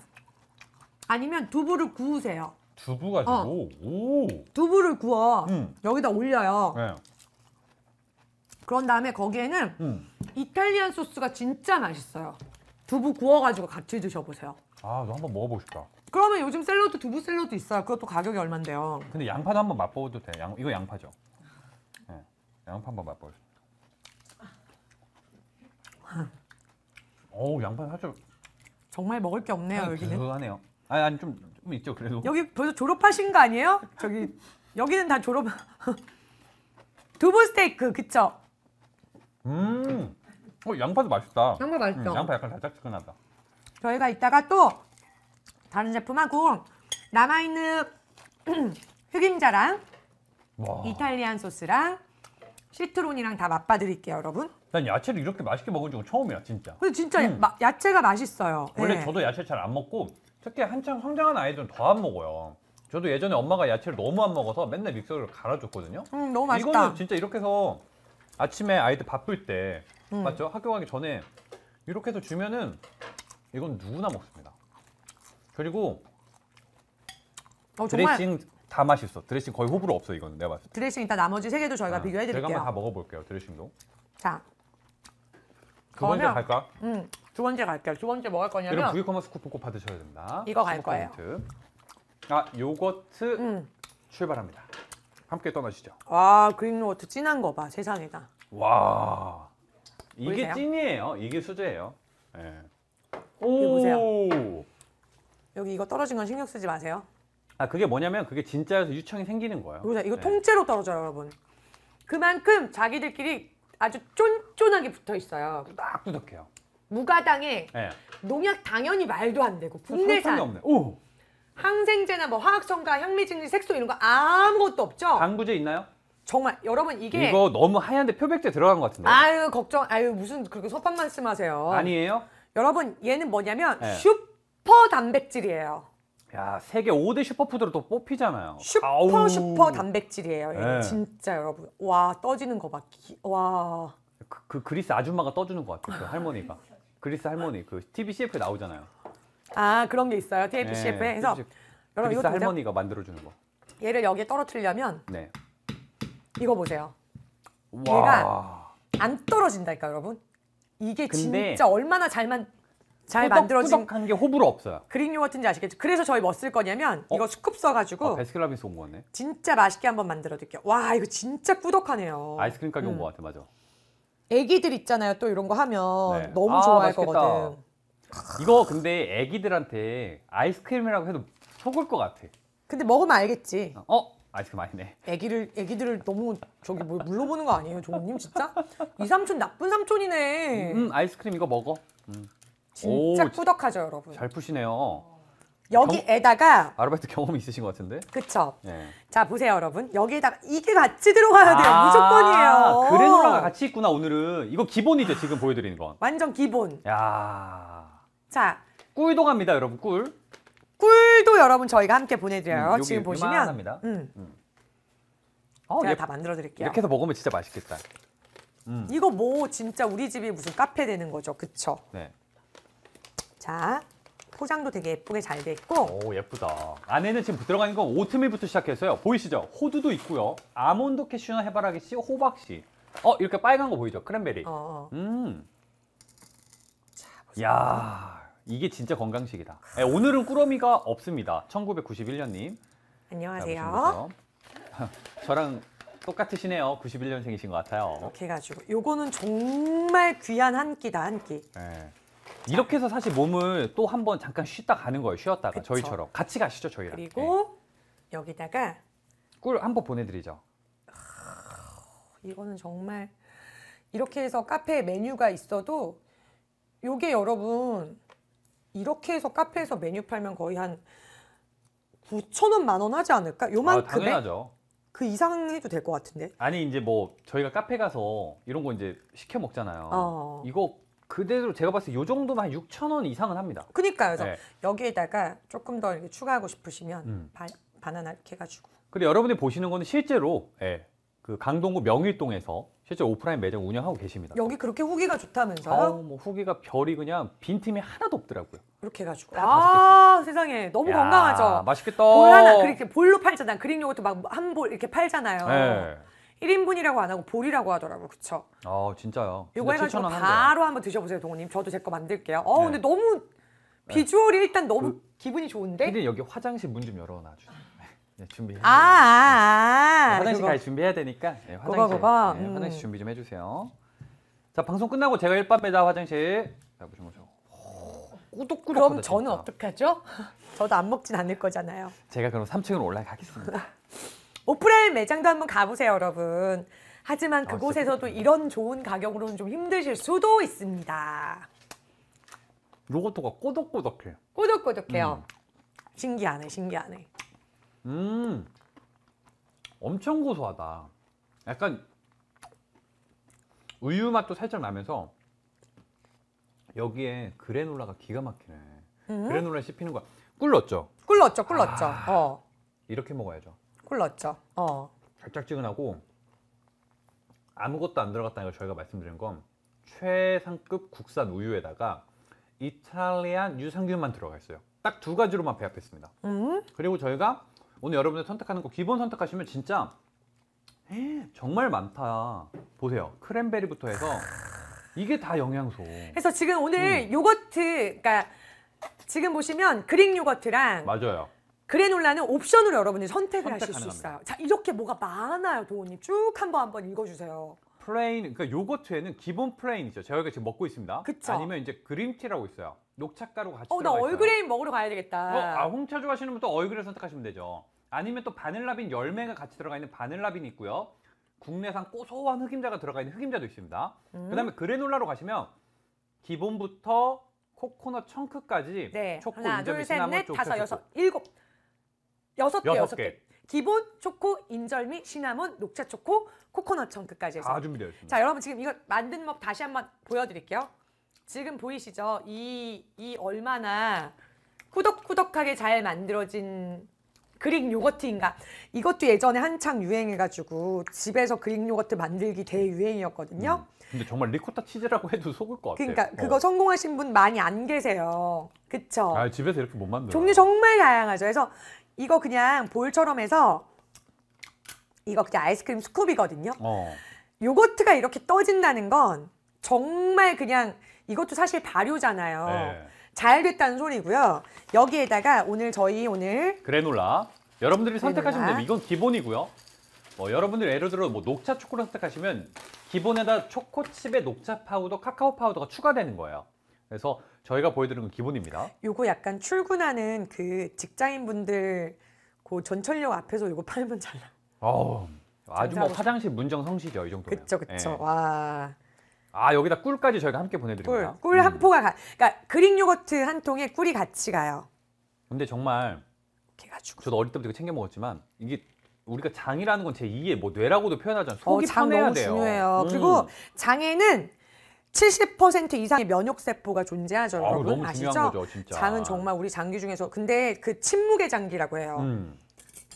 아니면 두부를 구우세요. 두부 가지고 어. 오. 두부를 구워 음. 여기다 올려요. 네. 그런 다음에 거기에는 음. 이탈리안 소스가 진짜 맛있어요. 두부 구워가지고 같이 드셔보세요. 아, 너 한번 먹어보실까 그러면 요즘 샐러드, 두부 샐러드 있어요. 그것도 가격이 얼만데요. 근데 양파도 한번 맛보도 돼. 양, 이거 양파죠. 네. 양파 한번 맛보세요. 어우 양파 살짝 정말 먹을 게 없네요 네, 여기는. 그거네요 아니 아니 좀, 좀 있죠 그래도. 여기 벌써 졸업하신 거 아니에요? 저기 여기는 다 졸업. 두부 스테이크 그쵸? 음. 어 양파도 맛있다. 양파 맛있죠? 음, 양파 약간 달짝지근하다. 저희가 이따가 또 다른 제품하고 남아있는 흑임자랑 와. 이탈리안 소스랑 시트론이랑 다 맛봐 드릴게요, 여러분. 난 야채를 이렇게 맛있게 먹은 적은 처음이야, 진짜. 근데 진짜 음. 마, 야채가 맛있어요. 원래 예. 저도 야채 잘 안 먹고 특히 한창 성장한 아이들은 더 안 먹어요. 저도 예전에 엄마가 야채를 너무 안 먹어서 맨날 믹서를 갈아줬거든요. 음, 너무 맛있다. 이거는 진짜 이렇게 해서 아침에 아이들 바쁠 때 음. 맞죠? 학교 가기 전에 이렇게 해서 주면은 이건 누구나 먹습니다. 그리고 어, 드레싱 다 맛있어. 드레싱 거의 호불호 없어 이거는 내가 봤을 때. 드레싱 일단 나머지 세 개도 저희가 아, 비교해 드릴게요. 한번 다 먹어볼게요. 드레싱도. 자, 두 번째 갈까? 음, 두 번째 갈게요. 두 번째 뭐갈 여러분 거냐커머스 쿠폰 꼭 받으셔야 된다. 이거 갈 거예요. 포인트. 아 요거트 음. 출발합니다. 함께 떠나시죠. 와, 그릭 노트 진한 거 봐. 세상에다. 와 이게 보이세요? 찐이에요. 이게 수제예요. 예. 오. 보세요. 여기 이거 떨어진 건 신경 쓰지 마세요. 아 그게 뭐냐면 그게 진짜여서 유청이 생기는 거예요. 그러 이거 네. 통째로 떨어져요, 여러분. 그만큼 자기들끼리 아주 쫀쫀하게 붙어 있어요. 딱두덕해요. 무가당에 네. 농약 당연히 말도 안 되고 국내산 없네. 오. 항생제나 뭐 화학첨가, 향미진 색소 이런 거 아무것도 없죠. 방부제 있나요? 정말 여러분 이게 이거 너무 하얀데 표백제 들어간 것 같은데. 아유 걱정. 아유 무슨 그렇게 섭한 말씀하세요. 아니에요? 여러분 얘는 뭐냐면 네. 슈퍼 단백질이에요. 야, 세계 5대 슈퍼푸드로 또 뽑히잖아요. 슈퍼 아우. 슈퍼 단백질이에요. 네. 진짜 여러분. 와, 떠지는 거 막. 와. 그, 그 그리스 아줌마가 떠주는 것 같아요. 그 할머니가. 그리스 할머니 그 TV CF에 나오잖아요. 아, 그런 게 있어요. TV CF에. 네, 그래서 그리스 여러분 이거 할머니가 만들어 주는 거. 얘를 여기에 떨어뜨리려면 네. 이거 보세요. 와. 얘가 안 떨어진다니까 여러분. 이게 근데... 진짜 얼마나 잘만 잘 후덕, 만들어진 후덕한 게 호불호 없어요. 그릭 요거트인지 아시겠죠? 그래서 저희 뭐쓸 거냐면 어? 이거 스쿱 써가지고 아, 베스킨라빈스 온 거네. 진짜 맛있게 한번 만들어드릴게요. 와 이거 진짜 꾸덕하네요. 아이스크림 가게 음. 온거 같아, 맞아. 애기들 있잖아요. 또 이런 거 하면 네. 너무 아, 좋아할 맛있겠다. 거거든. 이거 근데 애기들한테 아이스크림이라고 해도 속을 것 같아. 근데 먹으면 알겠지. 어? 아이스크림 아니네. 애기를 애기들을 너무 저기 뭐 물러보는 거 아니에요, 조님 진짜? 이 삼촌 나쁜 삼촌이네. 음, 음 아이스크림 이거 먹어. 음. 진짜 오, 꾸덕하죠, 여러분. 잘 푸시네요. 여기에다가 아르바이트 경험이 있으신 것 같은데? 그쵸. 네. 자 보세요, 여러분. 여기에다가 이게 같이 들어가야 돼요. 아, 무조건이에요. 그래놀라가 같이 있구나 오늘은. 이거 기본이죠 지금 보여드리는 건. 완전 기본. 야. 자 꿀도 갑니다, 여러분. 꿀. 꿀도 여러분 저희가 함께 보내드려요. 음, 지금 보시면. 합니다 음. 음. 어, 제가 얘, 아, 예. 다 만들어드릴게요. 이렇게 해서 먹으면 진짜 맛있겠다. 음. 이거 뭐 진짜 우리 집이 무슨 카페 되는 거죠, 그쵸? 네. 자, 포장도 되게 예쁘게 잘 돼 있고 오 예쁘다. 안에는 지금 들어가는 건 오트밀부터 시작해서요. 보이시죠? 호두도 있고요. 아몬드 캐슈나 해바라기 씨, 호박 씨. 어 이렇게 빨간 거 보이죠? 크랜베리. 어, 어. 음. 야 이게 진짜 건강식이다. 예, 오늘은 꾸러미가 없습니다. 1991년님. 안녕하세요. 저랑 똑같으시네요. 91년생이신 것 같아요. 이렇게 해가지고 요거는 정말 귀한 한 끼다 한 끼. 예. 이렇게 해서 사실 몸을 또 한 번 잠깐 쉬다 가는 거예요. 쉬었다가 그쵸. 저희처럼 같이 가시죠 저희랑. 그리고 네. 여기다가 꿀한번 보내드리죠. 아, 이거는 정말 이렇게 해서 카페 메뉴가 있어도 요게 여러분 이렇게 해서 카페에서 메뉴 팔면 거의 한 9천 원, 만원 하지 않을까? 아, 요만큼에 아, 그 이상 해도 될 것 같은데. 아니 이제 뭐 저희가 카페 가서 이런 거 이제 시켜 먹잖아요. 어. 이거 그대로 제가 봤을 때이 정도만 6천 원 이상은 합니다. 그니까요. 네. 여기에다가 조금 더 이렇게 추가하고 싶으시면 음. 바, 나나 이렇게 해가지고. 그리고 여러분이 보시는 거는 실제로 예, 그 강동구 명일동에서 실제 오프라인 매장 운영하고 계십니다. 여기 그렇게 후기가 좋다면서요? 아뭐 후기가 별이 그냥 빈틈이 하나도 없더라고요. 이렇게 해가지고. 아 세상에 너무 야, 건강하죠. 맛있겠다. 볼 하나 그렇게 볼로 팔잖아. 그릭 요거트 막 한 볼 이렇게 팔잖아요. 네. 1인분이라고 안 하고 볼이라고 하더라고요. 그쵸? 아, 진짜요. 이거 해가지고 추천하데바 한번 드셔보세요, 동호님. 저도 제 거 만들게요. 어, 네. 근데 너무 네. 비주얼이 일단 너무 그 기분이 좋은데? 근데 여기 화장실 문 좀 열어놔주세요. 네, 준비. 아, 아, 아, 네, 아, 화장실 갈 준비해야 되니까 네, 화장실, 그거, 그거. 네, 음. 화장실 준비 좀 해주세요. 자 방송 끝나고 제가 일밤에다 화장실 자 보시면 저 꾸덕꾸덕 그럼 저는 어떻 하죠? 저도 안 먹진 않을 거잖아요. 제가 그럼 3층으로 올라가겠습니다. 오프라인 매장도 한번 가보세요, 여러분. 하지만 아, 그곳에서도 이런 좋은 가격으로는 좀 힘드실 수도 있습니다. 요거트가 꼬덕꼬덕해. 꼬덕꼬덕해요. 음. 신기하네, 신기하네. 음, 엄청 고소하다. 약간 우유 맛도 살짝 나면서 여기에 그래놀라가 기가 막히네. 음? 그래놀라 씹히는 거야. 꿀 넣었죠? 꿀 넣었죠, 꿀 아. 넣었죠. 아, 어. 이렇게 먹어야죠. 콜렀죠. 어. 달짝지근하고 아무것도 안 들어갔다는 걸 저희가 말씀드린 건 최상급 국산 우유에다가 이탈리안 유산균만 들어가 있어요. 딱 두 가지로만 배합했습니다. 음? 그리고 저희가 오늘 여러분들 선택하는 거 기본 선택하시면 진짜 에이, 정말 많다. 보세요. 크랜베리부터 해서 이게 다 영양소. 그래서 지금 오늘 음. 요거트, 그러니까 지금 보시면 그릭 요거트랑 맞아요. 그래놀라는 옵션으로 여러분이 선택을 하실 가능합수 있어요. 자, 이렇게 뭐가 많아요, 도훈님. 쭉 한번 한번 읽어주세요. 플레인 그러니까 요거트에는 기본 플레인이죠. 저희가 지금 먹고 있습니다. 그쵸. 아니면 이제 그린티라고 있어요. 녹차가루가 같이 어, 나 들어가 있어요. 얼그레인 먹으러 가야 되겠다. 어, 아, 홍차 좋아하시는 분도 얼그레 인 선택하시면 되죠. 아니면 또 바닐라빈 열매가 같이 들어가 있는 바닐라빈이 있고요. 국내산 고소한 흑임자가 들어가 있는 흑임자도 있습니다. 음. 그다음에 그래놀라로 가시면 기본부터 코코넛 청크까지 네. 초코 하나, 인절미 둘, 셋, 시나몬 넷, 다섯, 여섯, 일곱. 여섯 개 여섯 개. 기본 초코, 인절미, 시나몬, 녹차 초코, 코코넛 청크까지 해서. 다 준비되어 있습니다. 자, 여러분 지금 이거 만든 법 다시 한번 보여드릴게요. 지금 보이시죠? 이, 이 얼마나 꾸덕꾸덕하게 잘 만들어진 그릭 요거트인가. 이것도 예전에 한창 유행해가지고 집에서 그릭 요거트 만들기 대유행이었거든요. 음, 근데 정말 리코타 치즈라고 해도 속을 것 같아요. 그러니까 그거 어. 성공하신 분 많이 안 계세요. 그쵸? 아, 집에서 이렇게 못 만들어요. 종류 정말 다양하죠. 그래서 이거 그냥 볼처럼 해서 이거 그냥 아이스크림 스쿱이거든요. 어. 요거트가 이렇게 떠진다는 건 정말 그냥 이것도 사실 발효잖아요. 네. 잘 됐다는 소리고요. 여기에다가 오늘 저희 오늘 그래놀라 여러분들이 그래놀라. 선택하시면 됩니다. 이건 기본이고요. 뭐 여러분들 예를 들어 뭐 녹차 초코를 선택하시면 기본에다 초코칩에 녹차 파우더, 카카오 파우더가 추가되는 거예요. 그래서 저희가 보여드리는 건 기본입니다. 요거 약간 출근하는 그 직장인분들 그 전철역 앞에서 요거 팔면 잘 나. 어, 아주 뭐 화장실 문정 성시죠 이 정도면. 그쵸 그쵸. 예. 와. 아 여기다 꿀까지 저희가 함께 보내드립니다. 꿀한 음. 포가 가, 그러니까 그릭 요거트 한 통에 꿀이 같이 가요. 근데 정말 가지고 저도 어릴 때부터 이거 챙겨 먹었지만 이게 우리가 장이라는 건 제 2의 뭐 뇌라고도 표현하잖아요. 속이 어, 편해야 너무 중요해요. 음. 그리고 장에는 70% 이상의 면역 세포가 존재하죠. 아 여러분 아시죠? 거죠, 장은 정말 우리 장기 중에서 근데 그 침묵의 장기라고 해요. 음.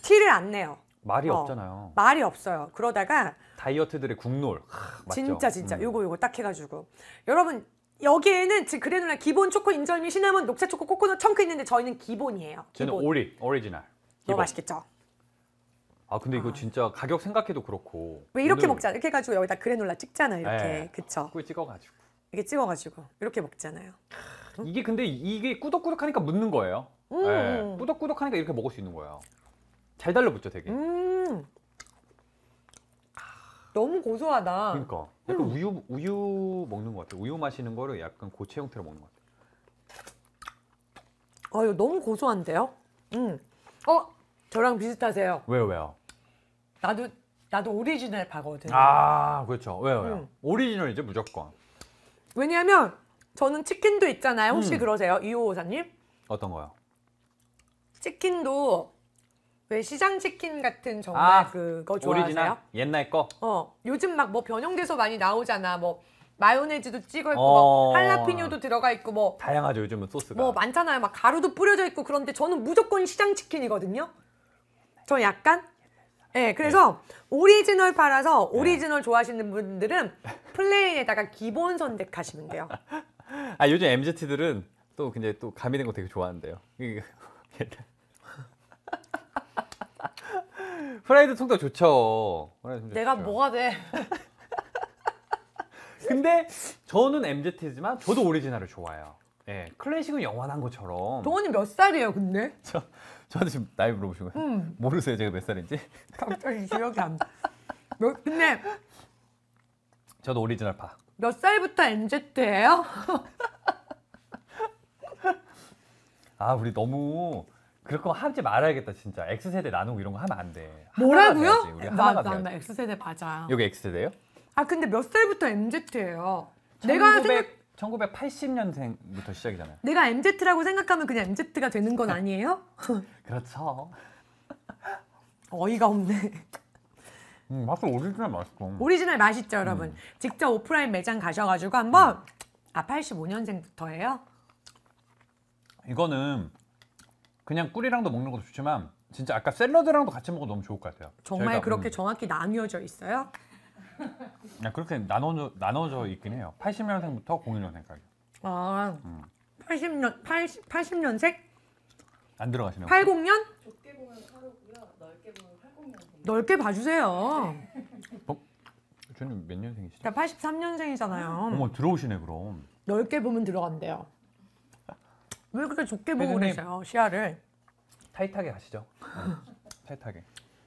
티를 안 내요. 말이 어, 없잖아요. 말이 없어요. 그러다가 다이어트들의 국룰 하, 진짜 진짜 음. 요거 요거 딱 해가지고 여러분 여기에는 지금 그래놀라 기본 초코 인절미 시나몬 녹차 초코 코코넛 청크 있는데 저희는 기본이에요. 기본. 저는 오리 오리지널. 기본. 너무 맛있겠죠. 아 근데 이거 아. 진짜 가격 생각해도 그렇고 왜 이렇게 오늘 먹잖아. 이렇게 해가지고 여기다 그래놀라 찍잖아. 이렇게. 네. 그쵸. 꾸에 찍어가지고 이렇게 찍어가지고 이렇게 먹잖아요. 이게 근데 이게 꾸덕꾸덕하니까 묻는 거예요. 음. 네, 꾸덕꾸덕하니까 이렇게 먹을 수 있는 거예요. 잘 달라붙죠 되게. 음. 너무 고소하다. 그러니까 약간 음. 우유 우유 먹는 것같아 우유 마시는 거를 약간 고체 형태로 먹는 것 같아요. 아유, 너무 고소한데요? 음. 어, 저랑 비슷하세요. 왜요, 왜요? 나도 나도 오리지널 파거든. 요 아, 그렇죠. 왜요, 왜요? 음. 오리지널이죠, 무조건. 왜냐하면 저는 치킨도 있잖아요. 혹시 음. 그러세요, 이호 호사님 어떤 거요? 치킨도 왜 시장 치킨 같은 정말 아, 그거 좋아하세요? 오리지널? 옛날 거? 어, 요즘 막 뭐 변형돼서 많이 나오잖아. 뭐 마요네즈도 찍어 있고 뭐 어. 막 할라피뇨도 들어가 있고 뭐 다양하죠, 요즘은 소스가. 뭐 많잖아요. 막 가루도 뿌려져 있고 그런데 저는 무조건 시장 치킨이거든요. 저 약간 네, 그래서 네. 오리지널 팔아서 예. 오리지널 네. 좋아하시는 분들은 플레인에다가 기본 선택하시면 돼요. 아 요즘 MZ들은 또 굉장히 또 가미된 거 되게 좋아하는데요. 프라이드 통닭 좋죠. 프라이드 내가 좋죠. 뭐가 돼? 근데 저는 MZ지만 저도 오리지널을 좋아해요. 예, 네, 클래식은 영원한 것처럼. 동원님 몇 살이에요, 근데? 저 저한테 지금 나이 물어보신 거예요? 음. 모르세요 제가 몇 살인지? 갑자기 기억이 안 나. 너, 근데 저도 오리지널 파. 몇 살부터 MZ예요? 아 우리 너무 그럴 거 하지 말아야겠다 진짜. X세대 나누고 이런 거 하면 안 돼. 뭐라고요? 나, 나 나, 나 X세대 맞아. 여기 X세대요? 아 근데 몇 살부터 MZ예요? 내가 생각 1980년생부터 시작이잖아요. 내가 MZ라고 생각하면 그냥 MZ가 되는 건 아니에요? 그렇죠. 어이가 없네. 음, 맛은 오리지널 맛있어. 오리지널 맛있죠, 여러분. 음. 직접 오프라인 매장 가셔가지고 한번 음. 아 85년생부터예요. 이거는 그냥 꿀이랑도 먹는 것도 좋지만 진짜 아까 샐러드랑도 같이 먹어도 너무 좋을 것 같아요. 정말 그렇게 음. 정확히 나뉘어져 있어요? 야, 아, 그렇게 나눠져, 나눠져 있긴 해요. 80년생부터 01년생까지. 아, 음. 80년, 80, 80년생? 안 들어가시네요. 80년? 좁게 보면 8호고요. 넓게 보면 80년. 넓게 봐주세요. 어? 저는 몇 년생이시죠? 나 83년생이잖아요. 어머, 들어오시네, 그럼. 넓게 보면 들어간대요. 왜 그렇게 좁게 보고 그러세요, 시야를? 타이트하게 가시죠. 어, 타이트하게.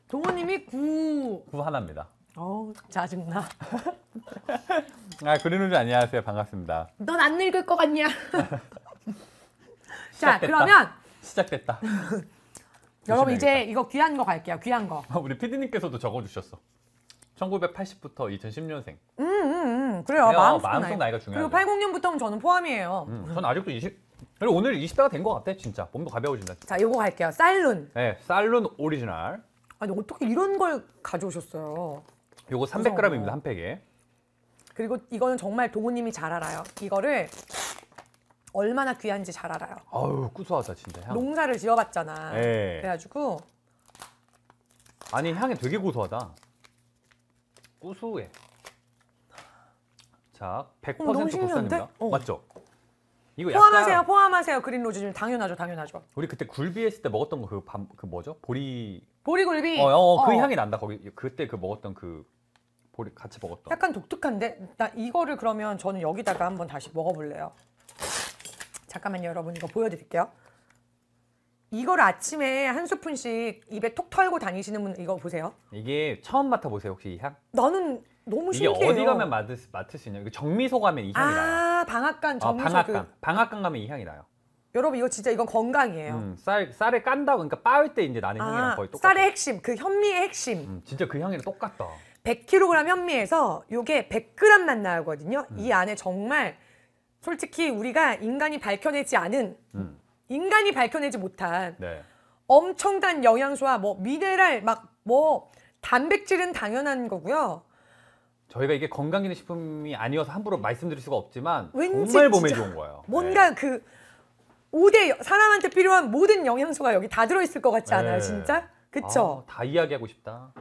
동호님이 9, 구 하나입니다. 어우 짜증나. 아 그린우즈 안녕하세요 반갑습니다. 넌 안 늙을 것 같냐? 자시 그러면 시작됐다. 여러분 이제 이거 귀한 거 갈게요 귀한 거. 아, 우리 PD님께서도 적어주셨어. 1980부터 2010년생. 음, 음, 음. 그래요. 마음속, 마음속 나이. 가 중요해요. 그리고 80년부터는 저는 포함이에요. 음, 전 아직도 20. 그리고 오늘 20대가 된것 같아 진짜. 몸도 가벼워진다. 자 요거 갈게요. 쌀룬. 네, 살룬 오리지널. 아니 어떻게 이런 걸 가져오셨어요? 요거 300g입니다. 한 팩에. 그리고 이거는 정말 동우님이 잘 알아요. 이거를 얼마나 귀한지 잘 알아요. 아유 구수하다 진짜 향. 농사를 지어봤잖아. 예. 그래가지고 아니 향이 되게 고소하다. 구수해. 자, 100% 어머, 너무 신기 국산입니다. 어. 맞죠? 이거 약간 포함하세요, 포함하세요. 그린 로즈님 당연하죠, 당연하죠. 우리 그때 굴비했을 때 먹었던 거그밥그 그 뭐죠? 보리 보리굴비. 어, 어, 그 어. 향이 난다. 거기 그때 그 먹었던 그 같이 먹었던. 약간 독특한데 나 이거를 그러면 저는 여기다가 한번 다시 먹어볼래요. 잠깐만요, 여러분 이거 보여드릴게요. 이걸 아침에 한 스푼씩 입에 톡 털고 다니시는 분 이거 보세요. 이게 처음 맡아보세요 혹시 이 향? 나는 너무 신기해요. 어디 가면 맡을, 맡을 수 있냐? 이거 정미소 가면 이 향이 아, 나요. 아 방앗간 어, 정미소. 어, 방앗간 그... 방앗간 가면 이 향이 나요. 여러분 이거 진짜 이건 건강이에요. 음, 쌀 쌀에 깐다고 그러니까 빻을 때 이제 나는 아, 향이랑 거의 똑같아. 쌀의 핵심, 그 현미의 핵심. 음, 진짜 그 향이랑 똑같다. 100kg 현미에서 요게 100g만 나오거든요. 음. 이 안에 정말 솔직히 우리가 인간이 밝혀내지 않은 음. 인간이 밝혀내지 못한 네. 엄청난 영양소와 뭐 미네랄 막 뭐 단백질은 당연한 거고요. 저희가 이게 건강기능식품이 아니어서 함부로 말씀드릴 수가 없지만 정말 몸에 좋은 거예요. 뭔가 네. 그 5대 사람한테 필요한 모든 영양소가 여기 다 들어있을 것 같지 않아요, 네. 진짜? 그쵸? 아, 다 이야기하고 싶다.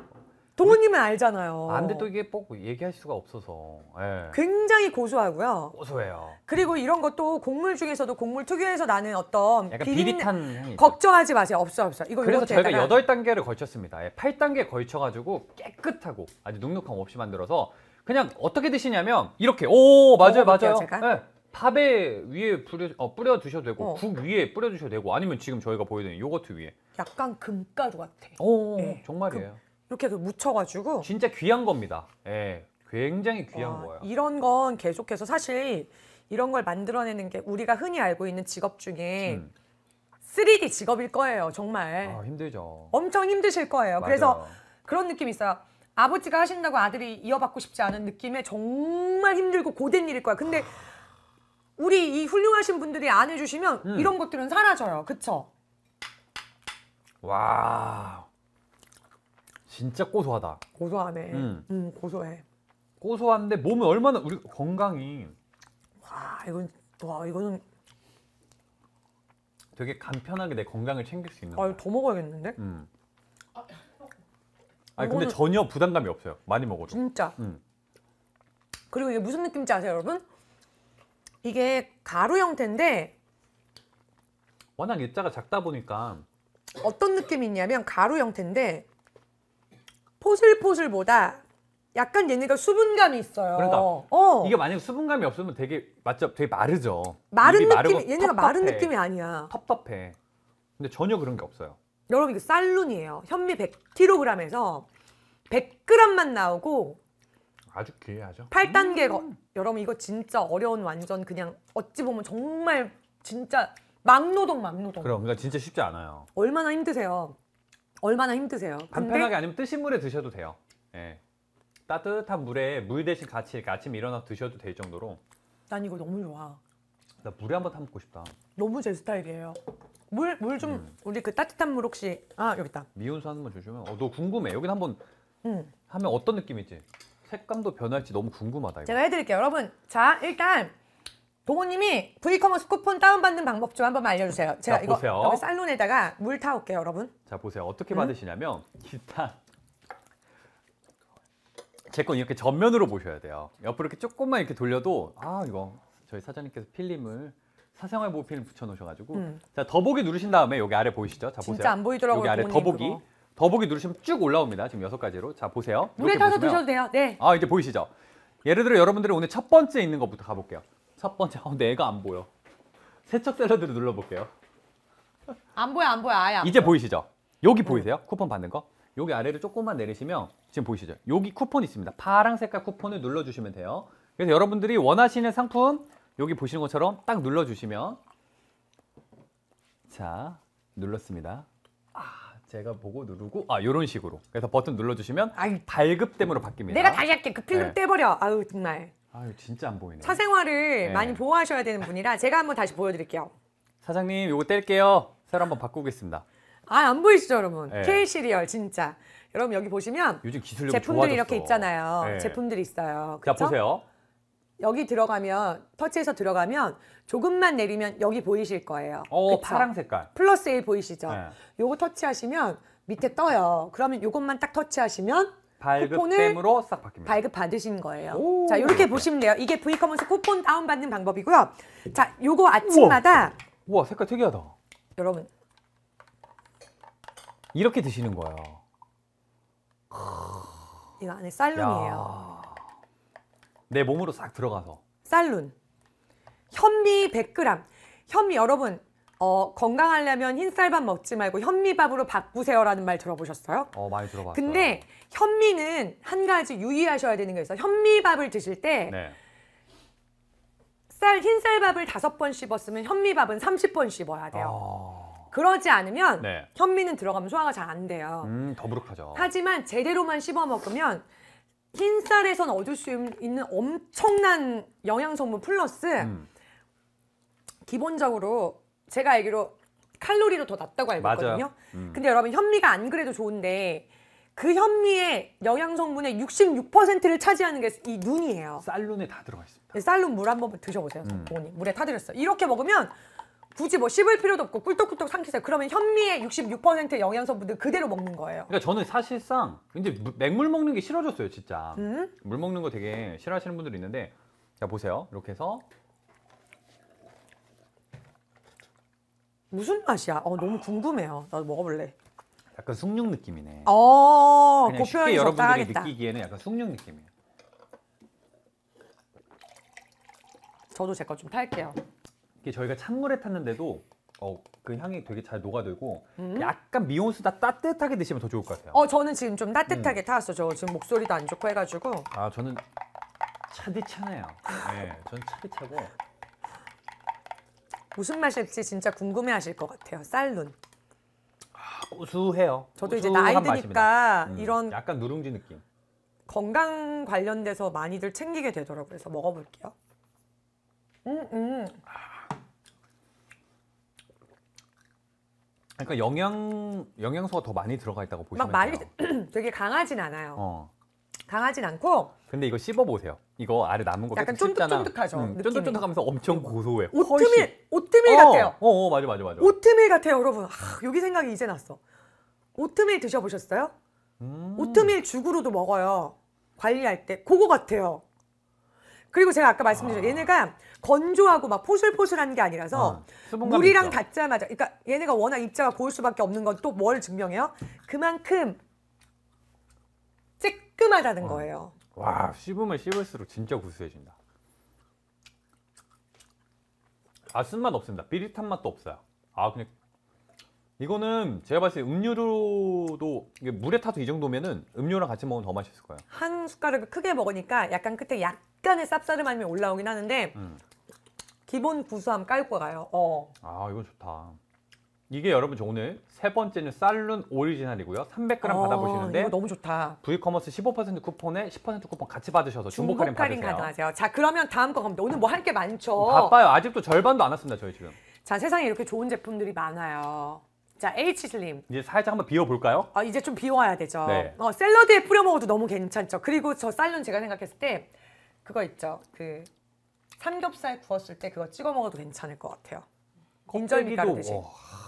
동훈님은 알잖아요. 안돼또 이게 꼭 얘기할 수가 없어서. 예. 굉장히 고소하고요. 고소해요. 그리고 이런 것도 곡물 중에서도 곡물 특유에서 나는 어떤 비린... 비릿한 걱정하지 마세요. 없어 없어. 이거 그래서 저희가 여덟 단계를 걸쳤습니다. 예, 8단계 걸쳐가지고 깨끗하고 아주 눅눅함 없이 만들어서 그냥 어떻게 드시냐면 이렇게 오 맞아요 맞아요. 제가. 예, 밥에 위에 뿌려, 어, 뿌려 두셔도 되고 어. 국 위에 뿌려 두셔도 되고 아니면 지금 저희가 보여드린 요거트 위에 약간 금가루 같아. 오 예. 정말이에요. 이렇게 그 묻혀가지고 진짜 귀한 겁니다. 예. 굉장히 귀한 와, 거예요. 이런 건 계속해서 사실 이런 걸 만들어내는 게 우리가 흔히 알고 있는 직업 중에 음. 3D 직업일 거예요, 정말. 아, 힘들죠. 엄청 힘드실 거예요. 맞아요. 그래서 그런 느낌이 있어요. 아버지가 하신다고 아들이 이어받고 싶지 않은 느낌에 정말 힘들고 고된 일일 거야. 근데 우리 이 훌륭하신 분들이 안 해주시면 음. 이런 것들은 사라져요. 그쵸? 와. 우 진짜 고소하다. 고소하네. 음. 음, 고소해. 고소한데 몸에 얼마나 우리 건강이 와 이건 와 이거는 되게 간편하게 내 건강을 챙길 수 있는. 아, 거더 먹어야겠는데? 음. 아 근데 전혀 부담감이 없어요. 많이 먹어도. 진짜. 음. 그리고 이게 무슨 느낌인지 아세요, 여러분? 이게 가루 형태인데 워낙 일자가 작다 보니까 어떤 느낌이 있냐면 가루 형태인데 포슬포슬보다 약간 얘네가 수분감이 있어요. 그러니까 어. 이게 만약 수분감이 없으면 되게 맞죠? 되게 마르죠. 마른 느낌 얘네가 마른 느낌이 아니야. 텁텁해. 근데 전혀 그런 게 없어요. 여러분 이게 쌀룬이에요. 현미 100kg에서 100g만 나오고 아주 귀하죠. 8단계 음. 여러분 이거 진짜 어려운 완전 그냥 어찌 보면 정말 진짜 막노동 막노동. 그럼 그러니까 진짜 쉽지 않아요. 얼마나 힘드세요. 얼마나 힘드세요? 간편하게 아니면 뜨신 물에 드셔도 돼요. 예. 따뜻한 물에 물 대신 같이 이렇게 아침에 일어나 드셔도 될 정도로 난 이거 너무 좋아. 나 물에 한번 타먹고 싶다. 너무 제 스타일이에요. 물 물좀 음. 우리 그 따뜻한 물 혹시 아 여기 있다. 미온수 한 번 주시면 어, 너 궁금해. 여긴 한번 음. 하면 어떤 느낌일지 색감도 변할지 너무 궁금하다. 이거. 제가 해드릴게요. 여러분 자 일단 동호님이 브이커머스 쿠폰 다운받는 방법 좀 한번 알려주세요. 제가 자, 이거 보세요. 여기 살론에다가 물 타올게요, 여러분. 자 보세요. 어떻게 받으시냐면 일단 제 건 이렇게 전면으로 보셔야 돼요. 옆으로 이렇게 조금만 이렇게 돌려도 아 이거 저희 사장님께서 필름을 사생활 보호 필름 붙여놓으셔가지고 음. 자 더보기 누르신 다음에 여기 아래 보이시죠? 자 보세요. 진짜 안 보이더라고요. 여기 아래 더보기 그거. 더보기 누르시면 쭉 올라옵니다. 지금 여섯 가지로 자 보세요. 물에 타서 보시면. 드셔도 돼요. 네. 아 이제 보이시죠? 예를 들어 여러분들이 오늘 첫 번째 있는 것부터 가볼게요. 첫 번째, 어, 내가 안 보여. 세척 샐러드를 눌러볼게요. 안 보여 안 보여 아예 안 이제 보이시죠? 여기 네. 보이세요? 쿠폰 받는 거? 여기 아래로 조금만 내리시면 지금 보이시죠? 여기 쿠폰 있습니다. 파랑 색깔 쿠폰을 눌러주시면 돼요. 그래서 여러분들이 원하시는 상품 여기 보시는 것처럼 딱 눌러주시면 자 눌렀습니다. 아 제가 보고 누르고 아 이런 식으로 그래서 버튼 눌러주시면 아이, 발급됨으로 바뀝니다. 내가 다시 할게 그 필름 네. 떼버려 아유 정말 아유 진짜 안 보이네. 사생활을 네. 많이 보호하셔야 되는 분이라 제가 한번 다시 보여드릴게요. 사장님 요거 뗄게요. 새로 한번 바꾸겠습니다. 아안 보이시죠 여러분? 네. K 시리얼 진짜. 여러분 여기 보시면 요즘 기술력 제품들이 좋아졌어. 이렇게 있잖아요. 네. 제품들이 있어요. 그쵸? 자 보세요. 여기 들어가면 터치해서 들어가면 조금만 내리면 여기 보이실 거예요. 어그 파랑 색깔. 플러스 1 보이시죠? 네. 요거 터치하시면 밑에 떠요. 그러면 요것만 딱 터치하시면 발급됨으로 싹 바뀝니다. 발급 받으신 거예요. 오, 자, 이렇게 그 보시면 돼요. 이게 브이커머스 쿠폰 다운받는 방법이고요. 자, 요거 아침마다 우와, 우와 색깔 특이하다. 여러분 이렇게 드시는 거예요. 아, 이거 안에 살룬이에요. 내 몸으로 싹 들어가서. 살룬. 현미 100g. 현미 여러분 어, 건강하려면 흰쌀밥 먹지 말고 현미밥으로 바꾸세요라는 말 들어보셨어요? 어, 많이 들어봤어요. 근데 현미는 한 가지 유의하셔야 되는 게 있어요. 현미밥을 드실 때 네. 쌀, 흰쌀밥을 다섯 번 씹었으면 현미밥은 3 0번 씹어야 돼요. 어... 그러지 않으면 네. 현미는 들어가면 소화가 잘 안 돼요. 음, 더부룩하죠. 하지만 제대로만 씹어 먹으면 흰쌀에선 얻을 수 있는 엄청난 영양 성분 플러스 음. 기본적으로 제가 알기로 칼로리로 더 낮다고 알고 맞아요. 있거든요. 음. 근데 여러분 현미가 안 그래도 좋은데 그 현미의 영양 성분의 66%를 차지하는 게 이 눈이에요. 쌀눈에 다 들어가 있습니다. 네, 쌀눈 물 한 번 드셔보세요. 음. 어머 물에 타드렸어요. 이렇게 먹으면 굳이 뭐 씹을 필요도 없고 꿀떡꿀떡 삼키세요. 그러면 현미의 66%의 영양 성분들 그대로 먹는 거예요. 그러니까 저는 사실상 이제 맹물 먹는 게 싫어졌어요, 진짜. 음? 물 먹는 거 되게 싫어하시는 분들이 있는데 자 보세요. 이렇게 해서 무슨 맛이야? 어, 너무 궁금해요. 나도 먹어볼래. 약간 숭늉 느낌이네. 어, 그 고표현이 여러분들이 적당하겠다. 느끼기에는 약간 숭늉 느낌이에요. 저도 제거좀 탈게요. 이게 저희가 찬물에 탔는데도 어, 그 향이 되게 잘 녹아들고 음? 약간 미온수다 따뜻하게 드시면 더 좋을 것 같아요. 어, 저는 지금 좀 따뜻하게 음. 타왔어. 저 지금 목소리도 안 좋고 해가지고. 아 저는 차디차네요. 네, 저는 차디차고 무슨 맛일지 진짜 궁금해하실 것 같아요. 쌀눈. 아, 고수해요. 저도 이제 나이 드니까 맛 음, 이런 약간 누룽지 느낌. 건강 관련돼서 많이들 챙기게 되더라고요. 그래서 먹어볼게요. 음, 음. 그러니까 영양 영양소가 더 많이 들어가 있다고 보시면 막 많이 돼요. 되게 강하진 않아요. 어. 강하진 않고 근데 이거 씹어보세요. 이거 아래 남은 거 약간 쫀득쫀득하죠, 음, 느 쫀득쫀득하면서 엄청 고소해. 훨 오트밀 오트밀 같아요. 어, 어, 어, 맞아, 맞아, 맞아. 오트밀 같아요, 여러분. 아, 여기 생각이 이제 났어. 오트밀 드셔보셨어요? 음. 오트밀 죽으로도 먹어요. 관리할 때 그거 같아요. 그리고 제가 아까 말씀드린 아. 얘네가 건조하고 막 포슬포슬한 게 아니라서 아, 물이랑 있죠. 닿자마자 그러니까 얘네가 워낙 입자가 고울 수밖에 없는 건 또 뭘 증명해요? 그만큼 쬐끔하다는 어. 거예요. 와 씹으면 씹을수록 진짜 구수해진다. 아 쓴맛 없습니다. 비릿한 맛도 없어요. 아 근데 이거는 제가 봤을 때 음료로도 물에 타도 이 정도면은 음료랑 같이 먹으면 더 맛있을 거예요. 한 숟가락을 크게 먹으니까 약간 끝에 약간의 쌉싸름함이 올라오긴 하는데 음. 기본 구수함 깔고 가요. 어. 아 이건 좋다. 이게 여러분 저 오늘 세 번째는 쌀룬 오리지널이고요. 300g 어, 받아보시는데 이거 너무 좋다. V커머스 15% 쿠폰에 10% 쿠폰 같이 받으셔서 중복, 중복 할인 가능하세요. 자 그러면 다음 거 갑니다. 오늘 뭐 할 게 많죠. 음, 바빠요. 아직도 절반도 안 왔습니다. 저희 지금. 자 세상에 이렇게 좋은 제품들이 많아요. 자 H슬림 이제 살짝 한번 비워볼까요? 아 이제 좀 비워야 되죠. 네. 어, 샐러드에 뿌려 먹어도 너무 괜찮죠. 그리고 저 쌀룬 제가 생각했을 때 그거 있죠. 그 삼겹살 구웠을 때 그거 찍어 먹어도 괜찮을 것 같아요. 곰절미가루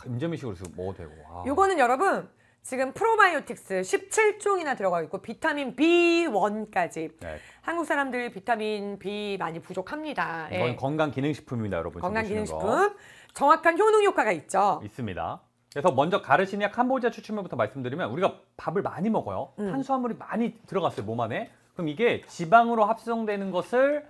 임자미식으로 지금 먹어도 되고. 와. 아. 요거는 여러분 지금 프로바이오틱스 17종이나 들어가 있고 비타민 B1까지 네. 한국 사람들 비타민 B 많이 부족합니다. 이건 예. 건강 기능식품입니다, 여러분. 건강 기능식품 정확한 효능 효과가 있죠. 있습니다. 그래서 먼저 가르시니아 캄보디아 추출물부터 말씀드리면 우리가 밥을 많이 먹어요. 음. 탄수화물이 많이 들어갔어요 몸 안에. 그럼 이게 지방으로 합성되는 것을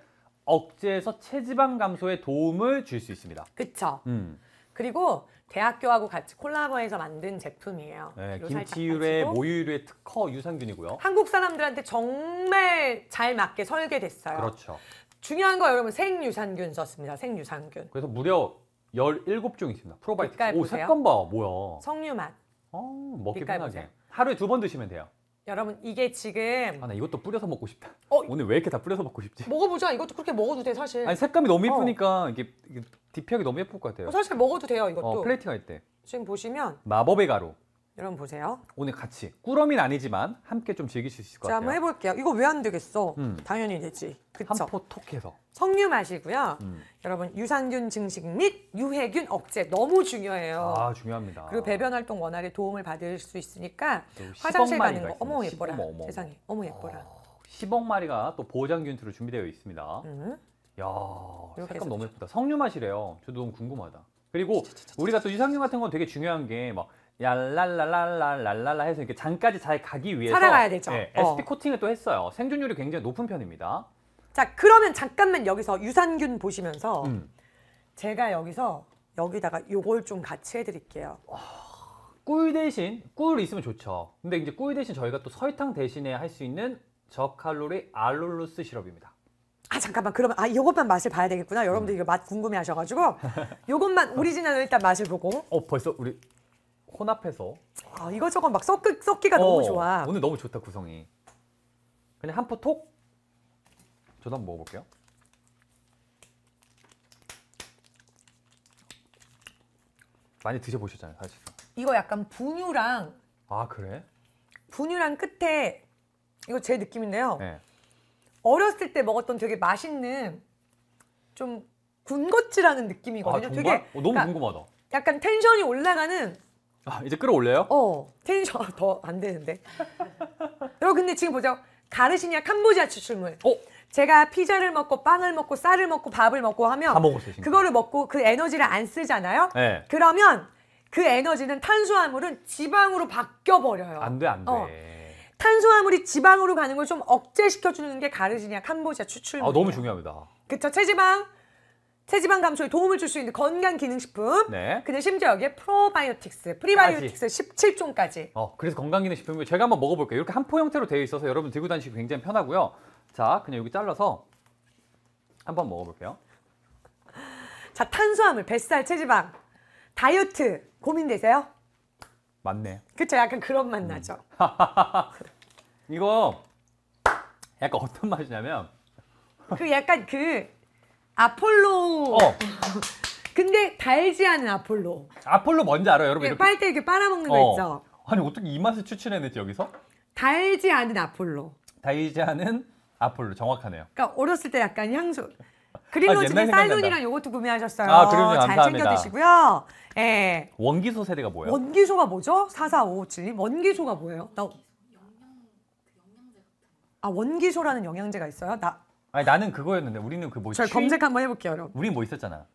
억제에서 체지방 감소에 도움을 줄 수 있습니다. 그쵸. 음. 그리고 대학교하고 같이 콜라보해서 만든 제품이에요. 네, 김치유래, 모유유래 특허 유산균이고요. 한국 사람들한테 정말 잘 맞게 설계됐어요. 그렇죠. 중요한 거 여러분 생유산균 썼습니다. 생유산균. 그래서 무려 1 7종 있습니다. 프로바이오틱스. 오, 색감 봐. 뭐야. 석류 맛. 어, 먹기 편하게. 보세요. 하루에 두 번 드시면 돼요. 여러분 이게 지금 아 나 이것도 뿌려서 먹고 싶다. 어? 오늘 왜 이렇게 다 뿌려서 먹고 싶지? 먹어보자. 이것도 그렇게 먹어도 돼 사실. 아니 색감이 너무 이쁘니까 어. 이게, 이게 디피하기 너무 예쁠 것 같아요. 어, 사실 먹어도 돼요 어, 이것도. 어, 플레이팅할 때 지금 보시면 마법의 가루. 여러분 보세요. 오늘 같이 꾸러미 아니지만 함께 좀 즐기실 수 있을 것 자, 같아요. 한번 해볼게요. 이거 왜 안 되겠어? 음. 당연히 되지. 그쵸? 한포 톡해서. 석류 마시고요. 음. 여러분 유산균 증식 및 유해균 억제 너무 중요해요. 아 중요합니다. 그리고 배변 활동 원활히 도움을 받을 수 있으니까 화장실 가는 거 어머 예뻐라. 어머, 어머. 세상에 어머 예뻐라. 어, 아, 10억 마리가 또보장균트로 준비되어 있습니다. 음. 야 색감 너무 예쁘다. 석류 마시래요 저도 너무 궁금하다. 그리고 우리가 또 유산균 같은 건 되게 중요한 게막 랄랄랄랄랄랄라 해서 이렇게 잔까지 잘 가기 위해서 살아가야 되죠. 예, 어. SP 코팅을 또 했어요. 생존율이 굉장히 높은 편입니다. 자 그러면 잠깐만 여기서 유산균 보시면서 음. 제가 여기서 여기다가 요걸 좀 같이 해드릴게요. 꿀 대신 꿀 있으면 좋죠. 근데 이제 꿀 대신 저희가 또 설탕 대신에 할 수 있는 저칼로리 알룰루스 시럽입니다. 아 잠깐만 그러면 아 이것만 맛을 봐야 되겠구나. 여러분들 음. 이거 맛 궁금해하셔가지고 이것만 오리지널 일단 맛을 보고. 어 벌써 우리 혼합해서 아, 이것저것 막 섞기, 섞기가 어, 너무 좋아. 오늘 너무 좋다 구성이. 그냥 한 포 톡. 저도 한번 먹어볼게요. 많이 드셔보셨잖아요 사실 이거 약간 분유랑 아 그래? 분유랑 끝에 이거 제 느낌인데요. 네. 어렸을 때 먹었던 되게 맛있는 좀 군것질하는 느낌이거든요. 아, 정말? 되게 어, 너무 그러니까 궁금하다. 약간 텐션이 올라가는 아, 이제 끌어올려요? 어, 텐션 더 안 되는데. 여러분 근데 지금 보자. 가르시니아 캄보디아 추출물. 어? 제가 피자를 먹고 빵을 먹고 쌀을 먹고 밥을 먹고 하면 다 먹었어요, 그거를 먹고 그 에너지를 안 쓰잖아요. 네. 그러면 그 에너지는 탄수화물은 지방으로 바뀌어 버려요. 안 돼, 안 돼. 어. 탄수화물이 지방으로 가는 걸 좀 억제시켜 주는 게 가르시니아 캄보디아 추출물. 아, 너무 중요합니다. 그쵸 체지방 체지방 감소에 도움을 줄 수 있는 건강 기능식품. 네. 근데 심지어 여기에 프로바이오틱스, 프리바이오틱스 17종까지. 어, 그래서 건강기능식품을 제가 한번 먹어볼게요. 이렇게 한 포 형태로 되어 있어서 여러분 들고 다니시기 굉장히 편하고요. 자, 그냥 여기 잘라서 한번 먹어볼게요. 자, 탄수화물, 뱃살, 체지방, 다이어트 고민되세요? 맞네. 그쵸, 약간 그런 맛 나죠. 음. 이거 약간 어떤 맛이냐면 그 약간 그 아폴로. 어. 근데 달지 않은 아폴로. 아폴로 뭔지 알아요, 여러분? 네, 이렇게 빨대 이렇게 빨아먹는 어. 거 있죠. 아니 어떻게 이 맛을 추출해냈지 여기서? 달지 않은 아폴로. 달지 않은 아폴로 정확하네요. 그러니까 어렸을 때 약간 향수. 그린로 아, 집에 쌀눈이랑 요거트 구매하셨어요. 아, 그럼요. 잘 감사합니다. 챙겨 드시고요. 예. 원기소 세대가 뭐예요? 원기소가 뭐죠? 4 4 5 7 원기소가 뭐예요? 나... 아, 원기소라는 영양제가 있어요? 나 아니 나는 그거였는데 우리는 그뭐 저희 검색 한번 해볼게요, 여러분. 우리 뭐 있었잖아.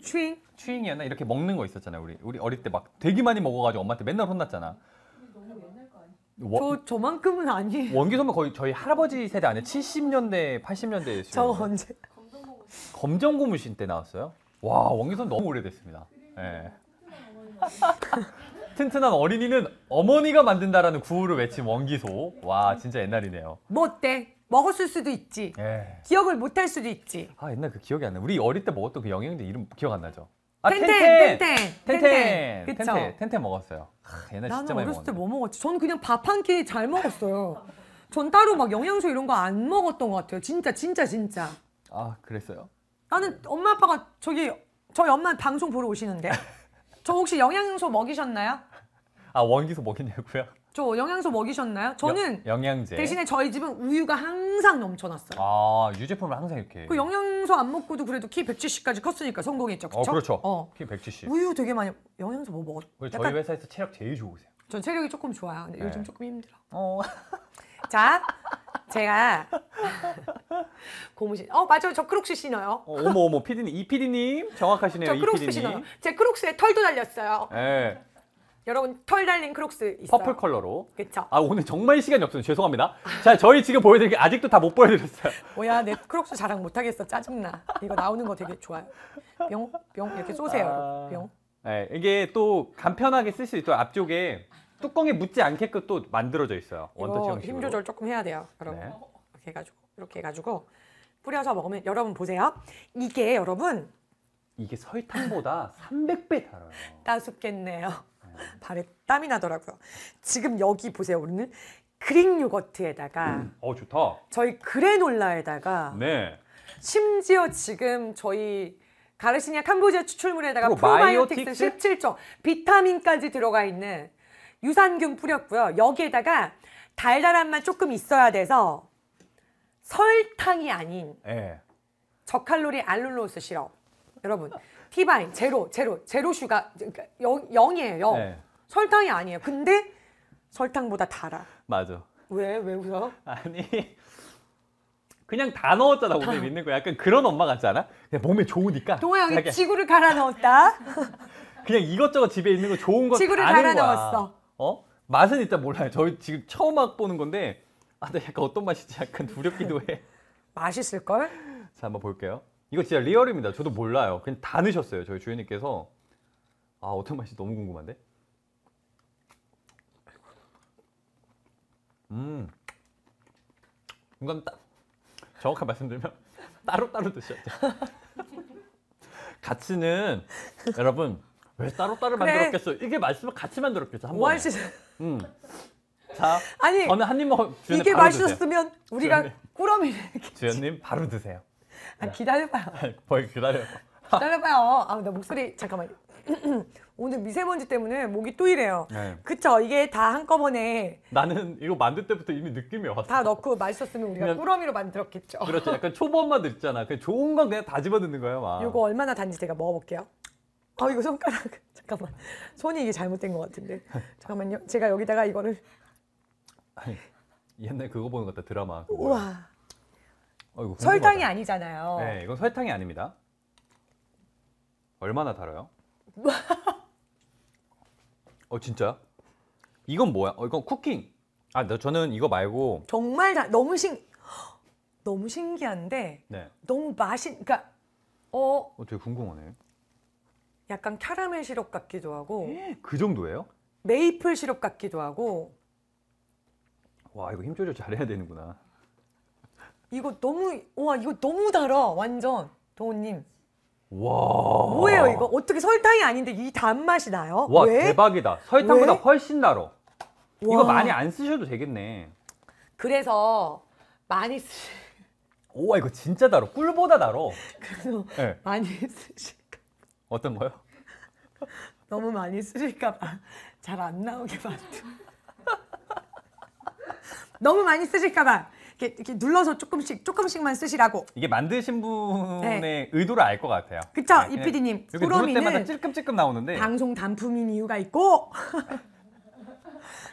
추잉? 추잉이었나 이렇게 먹는 거 있었잖아. 우리 우리 어릴 때 막 되게 많이 먹어가지고 엄마한테 맨날 혼났잖아. 원, 저 저만큼은 아니에요. 원기 선배 거의 저희 할아버지 세대 아니에요? 70년대, 80년대. 에저 언제? 검정 고무신 때 나왔어요. 와 원기 선 너무 오래됐습니다. 예. 튼튼한 어린이는 어머니가 만든다라는 구호를 외친 원기소. 와 진짜 옛날이네요. 못돼. 뭐 먹었을 수도 있지. 예. 기억을 못할 수도 있지. 아 옛날 그 기억이 안 나. 우리 어릴 때 먹었던 그 영양제 이름 기억 안 나죠? 아, 텐텐, 텐텐, 텐텐, 텐텐, 텐텐, 텐텐, 텐텐 먹었어요. 하, 아, 옛날 진짜 많이 먹었 나는 어렸을 때 뭐 먹었지? 전 그냥 밥 한 끼 잘 먹었어요. 전 따로 막 영양소 이런 거 안 먹었던 것 같아요. 진짜, 진짜, 진짜. 아, 그랬어요? 나는 엄마 아빠가 저기 저희 엄마 방송 보러 오시는데 저 혹시 영양소 먹이셨나요? 아 원기소 먹이냐고요? 저 영양소 먹이셨나요? 저는 여, 영양제 대신에 저희 집은 우유가 항상 넘쳐났어요. 아 유제품을 항상 이렇게. 그 영양소 안 먹고도 그래도 키 170까지 컸으니까 성공했죠. 어, 그쵸? 어 그렇죠. 어. 키 170. 우유 되게 많이 영양소 뭐 먹었. 약간... 저희 회사에서 체력 제일 좋으세요. 전 체력이 조금 좋아요. 근데 네. 요즘 조금 힘들어. 어. 자, 제가 고무신. 어 맞아요. 저 크록스 신어요. 어, 머 어머 피디님 이 피디님 정확하시네요. 저 크록스 신어요. 제 크록스에 털도 달렸어요. 네. 여러분 털 달린 크록스 있어요. 퍼플 컬러로. 그렇죠. 아 오늘 정말 시간이 없어요. 죄송합니다. 자 저희 지금 보여드릴 게 아직도 다 못 보여드렸어요. 뭐야 내 크록스 자랑 못하겠어. 짜증나. 이거 나오는 거 되게 좋아요. 뿅뿅 이렇게 쏘세요. 아... 뿅. 네, 이게 또 간편하게 쓸 수 있도록 앞쪽에 뚜껑에 묻지 않게끔 그 또 만들어져 있어요. 원터치 형식으로. 힘 조절 조금 해야 돼요. 여러분 네. 이렇게 해가지고 이렇게 해가지고 뿌려서 먹으면 여러분 보세요. 이게 여러분 이게 설탕보다 300배 달아요. 따숩겠네요. 발에 땀이 나더라고요. 지금 여기 보세요. 우리는 그릭 요거트에다가 음, 어 좋다. 저희 그래놀라에다가 네. 심지어 지금 저희 가르시니아 캄보지아 추출물에다가 프로 바이오틱스 마이오틱스? 17종 비타민까지 들어가 있는 유산균 뿌렸고요. 여기에다가 달달한 맛 조금 있어야 돼서 설탕이 아닌 예. 저칼로리 알룰로스 시럽. 여러분 티바인 제로 제로 제로 슈가 그 그러니까 0, 이에요 0. 네. 설탕이 아니에요. 근데 설탕보다 달아. 맞아. 왜? 왜 웃어? 아니 그냥 다 넣었잖아 몸에 있는거 약간 그런 엄마 같지 않아? 그냥 몸에 좋으니까 동아 여기 자기야. 지구를 갈아 넣었다 그냥 이것저것 집에 있는 거 좋은 거 지구를 갈아 넣었어 어? 맛은 일단 몰라요 저희 지금 처음 막보는 건데 아나 약간 어떤 맛인지 약간 두렵기도 해 맛있을걸? 자 한번 볼게요 이거 진짜 리얼입니다. 저도 몰라요. 그냥 다 넣으셨어요. 저희 주인님께서. 아, 어떤 맛이 너무 궁금한데? 음. 이건 딱 정확한 말씀드리면 따로따로 드셨죠. 같이는 여러분 왜 따로따로 그래. 만들었겠어? 이게 맛있으면 같이 만들었겠죠. 한번 뭐 음. 자, 아니 저는 한입 먹. 이게 맛있었으면 우리가 주연님. 꾸러미를. 주연님 바로 드세요. 아, 기다려봐요. 벌 기다려. 기다려봐요. 아, 나 목소리 잠깐만. 오늘 미세먼지 때문에 목이 또 이래요. 네. 그쵸? 이게 다 한꺼번에 나는 이거 만들 때부터 이미 느낌이 왔어. 다 넣고 맛있었으면 우리가 그냥- 꾸러미로 만들었겠죠. 그렇죠. 약간 초보 맛들 있잖아. 그냥 좋은 건 그냥 다 집어넣는 거예요, 막. 이거 얼마나 단지 제가 먹어볼게요. 아 이거 손가락 잠깐만 손이 이게 잘못된 것 같은데 잠깐만요. 제가 여기다가 이거를 옛날 그거 보는 것 같다 드라마. 그거. 우와 어 설탕이 아니잖아요. 네, 이건 설탕이 아닙니다. 얼마나 달아요? 어 진짜? 이건 뭐야? 어, 이건 쿠킹. 아, 나 저는 이거 말고 정말 다, 너무 신 너무 신기한데 네. 너무 맛이 그러니까 어, 어 되게 궁금하네. 약간 캐러멜 시럽 같기도 하고 그 정도예요? 메이플 시럽 같기도 하고 와 이거 힘 조절 잘해야 되는구나. 이거 너무 와 이거 너무 달아 완전 도훈님. 와. 뭐예요 이거? 어떻게 설탕이 아닌데 이 단맛이 나요? 와 왜? 대박이다. 설탕보다 왜? 훨씬 달어. 이거 많이 안 쓰셔도 되겠네. 그래서 많이 쓰. 와 이거 진짜 달어. 꿀보다 달어. 그래서 네. 많이 쓰실까? 어떤 거요? 너무 많이 쓰실까 봐잘 안 나오게 만든. 너무 많이 쓰실까 봐 이렇게, 이렇게 눌러서 조금씩 조금씩만 쓰시라고. 이게 만드신 분의 네. 의도를 알 것 같아요. 그쵸, 네, 네. 이 PD님. 이렇게 누 찔끔찔끔 나오는데 방송 단품인 이유가 있고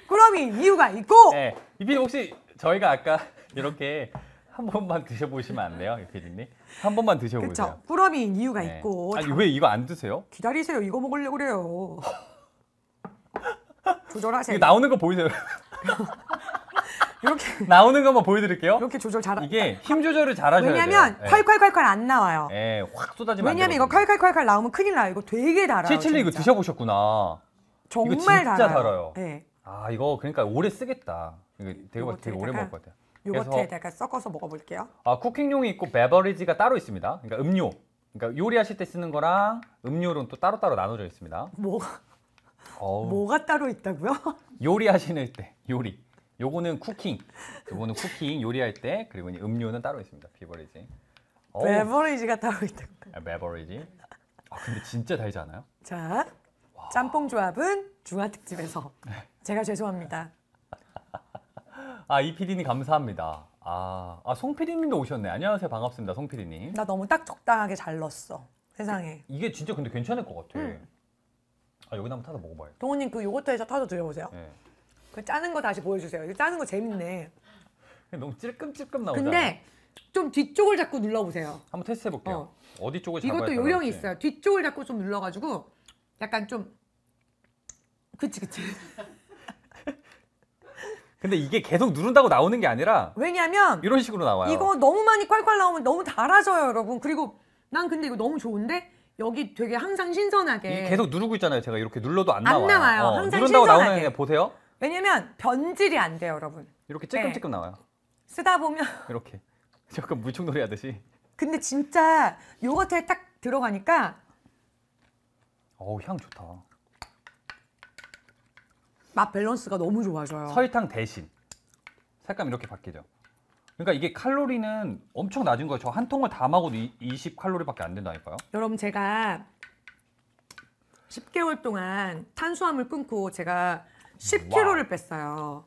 꾸러미 이유가 있고. 네, 이 PD 혹시 저희가 아까 이렇게 한 번만 드셔보시면 안 돼요, 피디님? 한 번만 드셔보세요. 그쵸? 꾸러미 이유가 네. 있고. 아니, 왜 이거 안 드세요? 기다리세요. 이거 먹으려고 그래요. 조절하세요. 나오는 거 보이세요? 이렇게 나오는 것만 보여드릴게요. 이렇게 조절 잘 이게 힘 조절을 잘 하셔야 돼요. 왜냐면 예. 콸콸콸콸 안 나와요. 예, 확 쏟아지면 왜냐면 이거 콸콸콸콸 나오면 큰일 나요. 이거 되게 달아요. 칠칠리 이거 드셔보셨구나. 정말 이거 진짜 달아요. 달아요. 네. 아 이거 그러니까 오래 쓰겠다. 이거 되게 되게 오래 먹을 것 같아요. 요거트에다가 섞어서 먹어볼게요. 아 쿠킹용이 있고 베버리지가 따로 있습니다. 그러니까 음료. 그러니까 요리하실 때 쓰는 거랑 음료는 또 따로따로 나눠져 있습니다. 뭐가 어우. 뭐가 따로 있다고요? 요리하시는 때 요리. 요거는 쿠킹. 요거는 쿠킹 요리할 때 그리고 음료는 따로 있습니다. 비버리지. 어 베버리지가 따로 있다고. 아, 베버리지. 아 근데 진짜 달지 않아요? 자, 짬뽕 조합은 중화 특집에서 제가 죄송합니다. 아이 PD님 감사합니다. 아, 아, 송 PD님도 오셨네. 안녕하세요. 반갑습니다. 송 PD님. 나 너무 딱 적당하게 잘 넣었어. 세상에. 그, 이게 진짜 근데 괜찮을 것 같아. 음. 아 여기다 한번 타서 먹어봐요. 동호님 그 요거트에서 타서 드셔보세요. 네. 그 짜는 거 다시 보여주세요. 짜는 거 재밌네. 너무 찔끔찔끔 나오잖아. 근데 좀 뒤쪽을 자꾸 눌러보세요. 한번 테스트 해볼게요. 어. 디 쪽을 잡아야 이것도 요령이 그렇지? 있어요. 뒤쪽을 자꾸 좀 눌러가지고 약간 좀 그치 그치. 근데 이게 계속 누른다고 나오는 게 아니라 왜냐면 이런 식으로 나와요. 이거 너무 많이 콸콸 나오면 너무 달아져요, 여러분. 그리고 난 근데 이거 너무 좋은데 여기 되게 항상 신선하게 계속 누르고 있잖아요. 제가 이렇게 눌러도 안, 나와요. 나와요. 어, 항상 누른다고 신선하게. 나오는 게 보세요. 왜냐면 변질이 안 돼요, 여러분. 이렇게 찔끔찔끔 네. 나와요. 쓰다 보면 이렇게. 약간 물총놀이 하듯이. 근데 진짜 요거트에 딱 들어가니까 어우, 향 좋다. 맛 밸런스가 너무 좋아져요. 설탕 대신 색감 이렇게 바뀌죠. 그러니까 이게 칼로리는 엄청 낮은 거예요. 저 한 통을 다 먹어도 20 칼로리밖에 안 된다니까요. 여러분 제가 10개월 동안 탄수화물 끊고 제가 10kg를 뺐어요.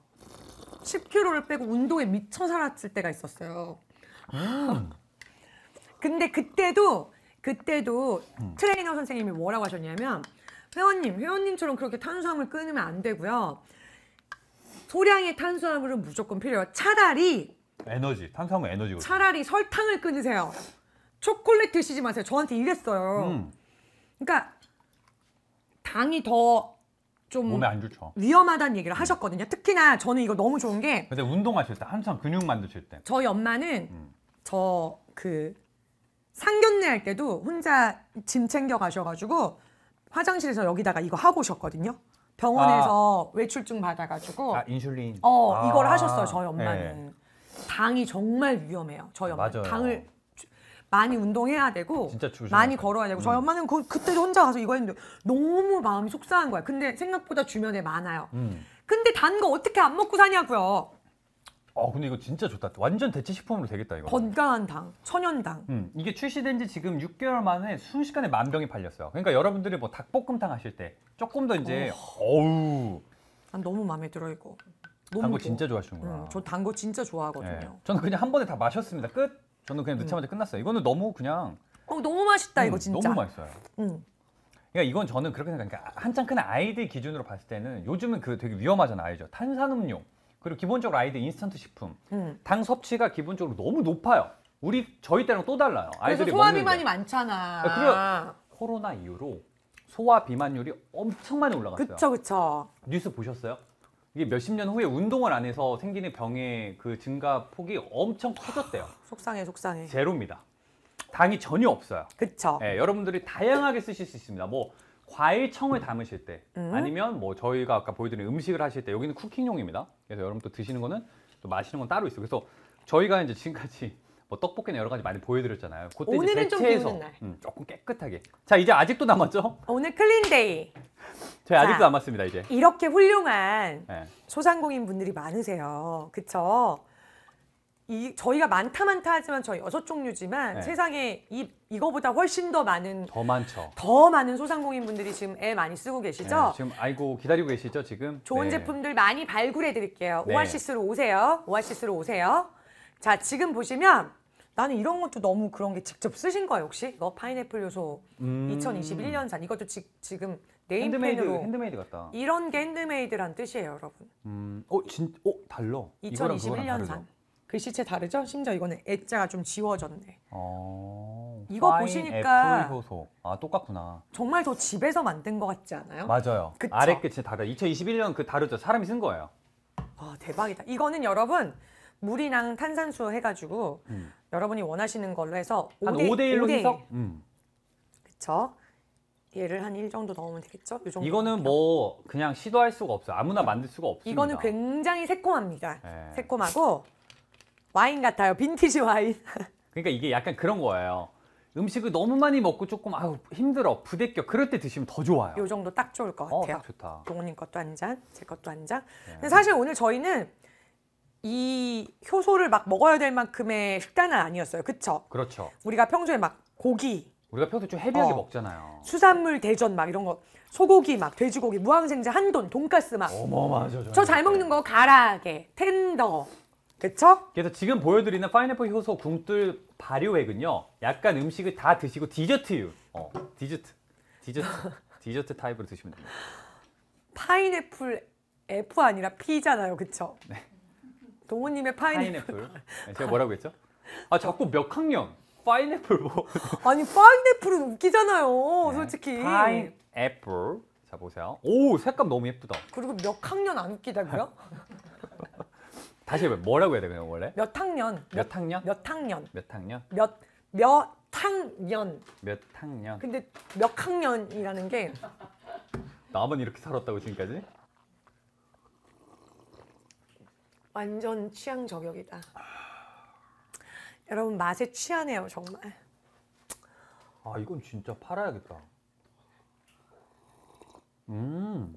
10kg를 빼고 운동에 미쳐 살았을 때가 있었어요. 음. 근데 그때도 그때도 음. 트레이너 선생님이 뭐라고 하셨냐면 회원님, 회원님처럼 그렇게 탄수화물 끊으면 안 되고요. 소량의 탄수화물은 무조건 필요해요. 차라리 에너지, 탄수화물 에너지 차라리 설탕을 끊으세요. 초콜릿 드시지 마세요. 저한테 이랬어요. 음. 그러니까 당이 더좀 몸에 안 좋죠. 위험하다는 얘기를 하셨거든요. 특히나 저는 이거 너무 좋은 게 근데 운동하실 때 항상 근육 만드실 때 저희 엄마는 음. 저그 상견례 할 때도 혼자 짐 챙겨 가셔가지고 화장실에서 여기다가 이거 하고 오셨거든요. 병원에서 아. 외출증 받아가지고 아, 인슐린. 어 아. 이걸 하셨어요 아. 저희 엄마는. 네. 당이 정말 위험해요. 저희 엄마 맞아 당을 많이 운동해야 되고 진짜 많이 걸어야 되고 저희 음. 엄마는 그, 그때도 혼자 가서 이거 했는데 너무 마음이 속상한 거야. 근데 생각보다 주변에 많아요. 음. 근데 단 거 어떻게 안 먹고 사냐고요. 어 근데 이거 진짜 좋다. 완전 대체 식품으로 되겠다 이거. 건강한 당, 천연당. 음, 이게 출시된 지 지금 6개월 만에 순식간에 만 병이 팔렸어요. 그러니까 여러분들이 뭐 닭볶음탕 하실 때 조금 더 이제 어. 어우. 난 너무 마음에 들어 이거. 단 거 진짜 좋아하시는구나. 음, 저단 거 진짜 좋아하거든요. 네. 저는 그냥 한 번에 다 마셨습니다. 끝. 저는 그냥 넣자마자 음. 끝났어요. 이거는 너무 그냥 어, 너무 맛있다 이거 음, 진짜. 너무 맛있어요. 음. 그러니까 이건 저는 그렇게 생각하니까 그러니까 한창 큰 아이들 기준으로 봤을 때는 요즘은 그 되게 위험하잖아요, 알죠? 탄산음료 그리고 기본적으로 아이들 인스턴트 식품 음. 당 섭취가 기본적으로 너무 높아요. 우리 저희 때랑 또 달라요. 그래서 아이들이 소화 비만이 많잖아. 그러니까 리고 코로나 이후로 소화 비만율이 엄청 많이 올라갔어요. 그쵸 그쵸. 뉴스 보셨어요? 이게 몇십 년 후에 운동을 안 해서 생기는 병의 그 증가 폭이 엄청 커졌대요. 아, 속상해, 속상해. 제로입니다. 당이 전혀 없어요. 그쵸. 예, 여러분들이 다양하게 쓰실 수 있습니다. 뭐 과일청을 음. 담으실 때 음? 아니면 뭐 저희가 아까 보여드린 음식을 하실 때 여기는 쿠킹용입니다. 그래서 여러분 또 드시는 거는 또 마시는 건 따로 있어요. 그래서 저희가 이제 지금까지 뭐 떡볶이나 여러 가지 많이 보여드렸잖아요. 그때 오늘은 좀 비오는 날. 음, 조금 깨끗하게. 자 이제 아직도 남았죠? 오늘 클린데이. 저희 아직도 자, 남았습니다 이제. 이렇게 훌륭한 네. 소상공인 분들이 많으세요. 그쵸? 이 저희가 많다 많다 하지만 저희 여섯 종류지만 네. 세상에 이 이거보다 훨씬 더 많은 더 많죠. 더 많은 소상공인 분들이 지금 애 많이 쓰고 계시죠? 네, 지금 아이고 기다리고 계시죠 지금? 좋은 네. 제품들 많이 발굴해 드릴게요. 네. 오아시스로 오세요. 오아시스로 오세요. 자 지금 보시면 나는 이런 것도 너무 그런 게 직접 쓰신 거야 혹시? 너 파인애플 요소 음. 2021년산 이것도 지, 지금 네임펜으로 핸드메이드, 핸드메이드 같다. 이런 게 핸드메이드란 뜻이에요 여러분. 음, 어, 진, 어, 달러. 2021년산. 다르 글씨체 다르죠? 심지어 이거는 애자가 좀 지워졌네. 어... 이거 보시니까 효소. 아 똑같구나. 정말 더 집에서 만든 것 같지 않아요? 맞아요. 그 아래 끝이 다르. 2021년 그 다르죠. 사람이 쓴 거예요. 와 대박이다. 이거는 여러분 물이랑 탄산수 해가지고 음. 여러분이 원하시는 걸로 해서 한 5대 1로 해서 음. 그쵸. 얘를 한 1 정도 넣으면 되겠죠? 요 정도 이거는 뭐 그냥 시도할 수가 없어요. 아무나 만들 수가 없습니다. 이거는 굉장히 새콤합니다. 네. 새콤하고 와인 같아요. 빈티지 와인. 그러니까 이게 약간 그런 거예요. 음식을 너무 많이 먹고 조금 아우 힘들어 부대껴 그럴 때 드시면 더 좋아요. 요 정도 딱 좋을 것 어, 같아요. 어, 딱 좋다. 동훈님 것도 한 잔, 제 것도 한 잔. 네. 근데 사실 오늘 저희는 이 효소를 막 먹어야 될 만큼의 식단은 아니었어요. 그쵸? 그렇죠. 우리가 평소에 막 고기, 우리가 평소에 좀 헤비하게 어. 먹잖아요. 수산물 대전 막 이런 거 소고기 막 돼지고기 무항생제 한돈 돈가스 막 어마어마하죠. 저 잘 먹는 거 가라게 텐더 그쵸? 그래서 지금 보여드리는 파인애플 효소 궁뜰 발효액은요. 약간 음식을 다 드시고 디저트유. 어, 디저트. 디저트. 디저트 타입으로 드시면 됩니다. 파인애플 F 아니라 P잖아요. 그쵸? 네. 동호님의 파인애플. 파인애플. 제가 뭐라고 했죠? 아 자꾸 몇 학년 파인애플 뭐. 아니 파인애플은 웃기잖아요. 네. 솔직히. 파인애플. 자 보세요. 오 색감 너무 예쁘다. 그리고 몇 학년 안 웃기다고요? 다시 해봐 뭐라고 해야 되나요 원래? 몇 학년. 몇 학년? 몇 학년. 몇 학년? 몇, 몇 학년. 몇 학년. 근데 몇 학년이라는 게 나만 이렇게 살았다고 지금까지? 완전 취향 저격이다. 여러분 맛에 취하네요 정말. 아 이건 진짜 팔아야겠다. 음.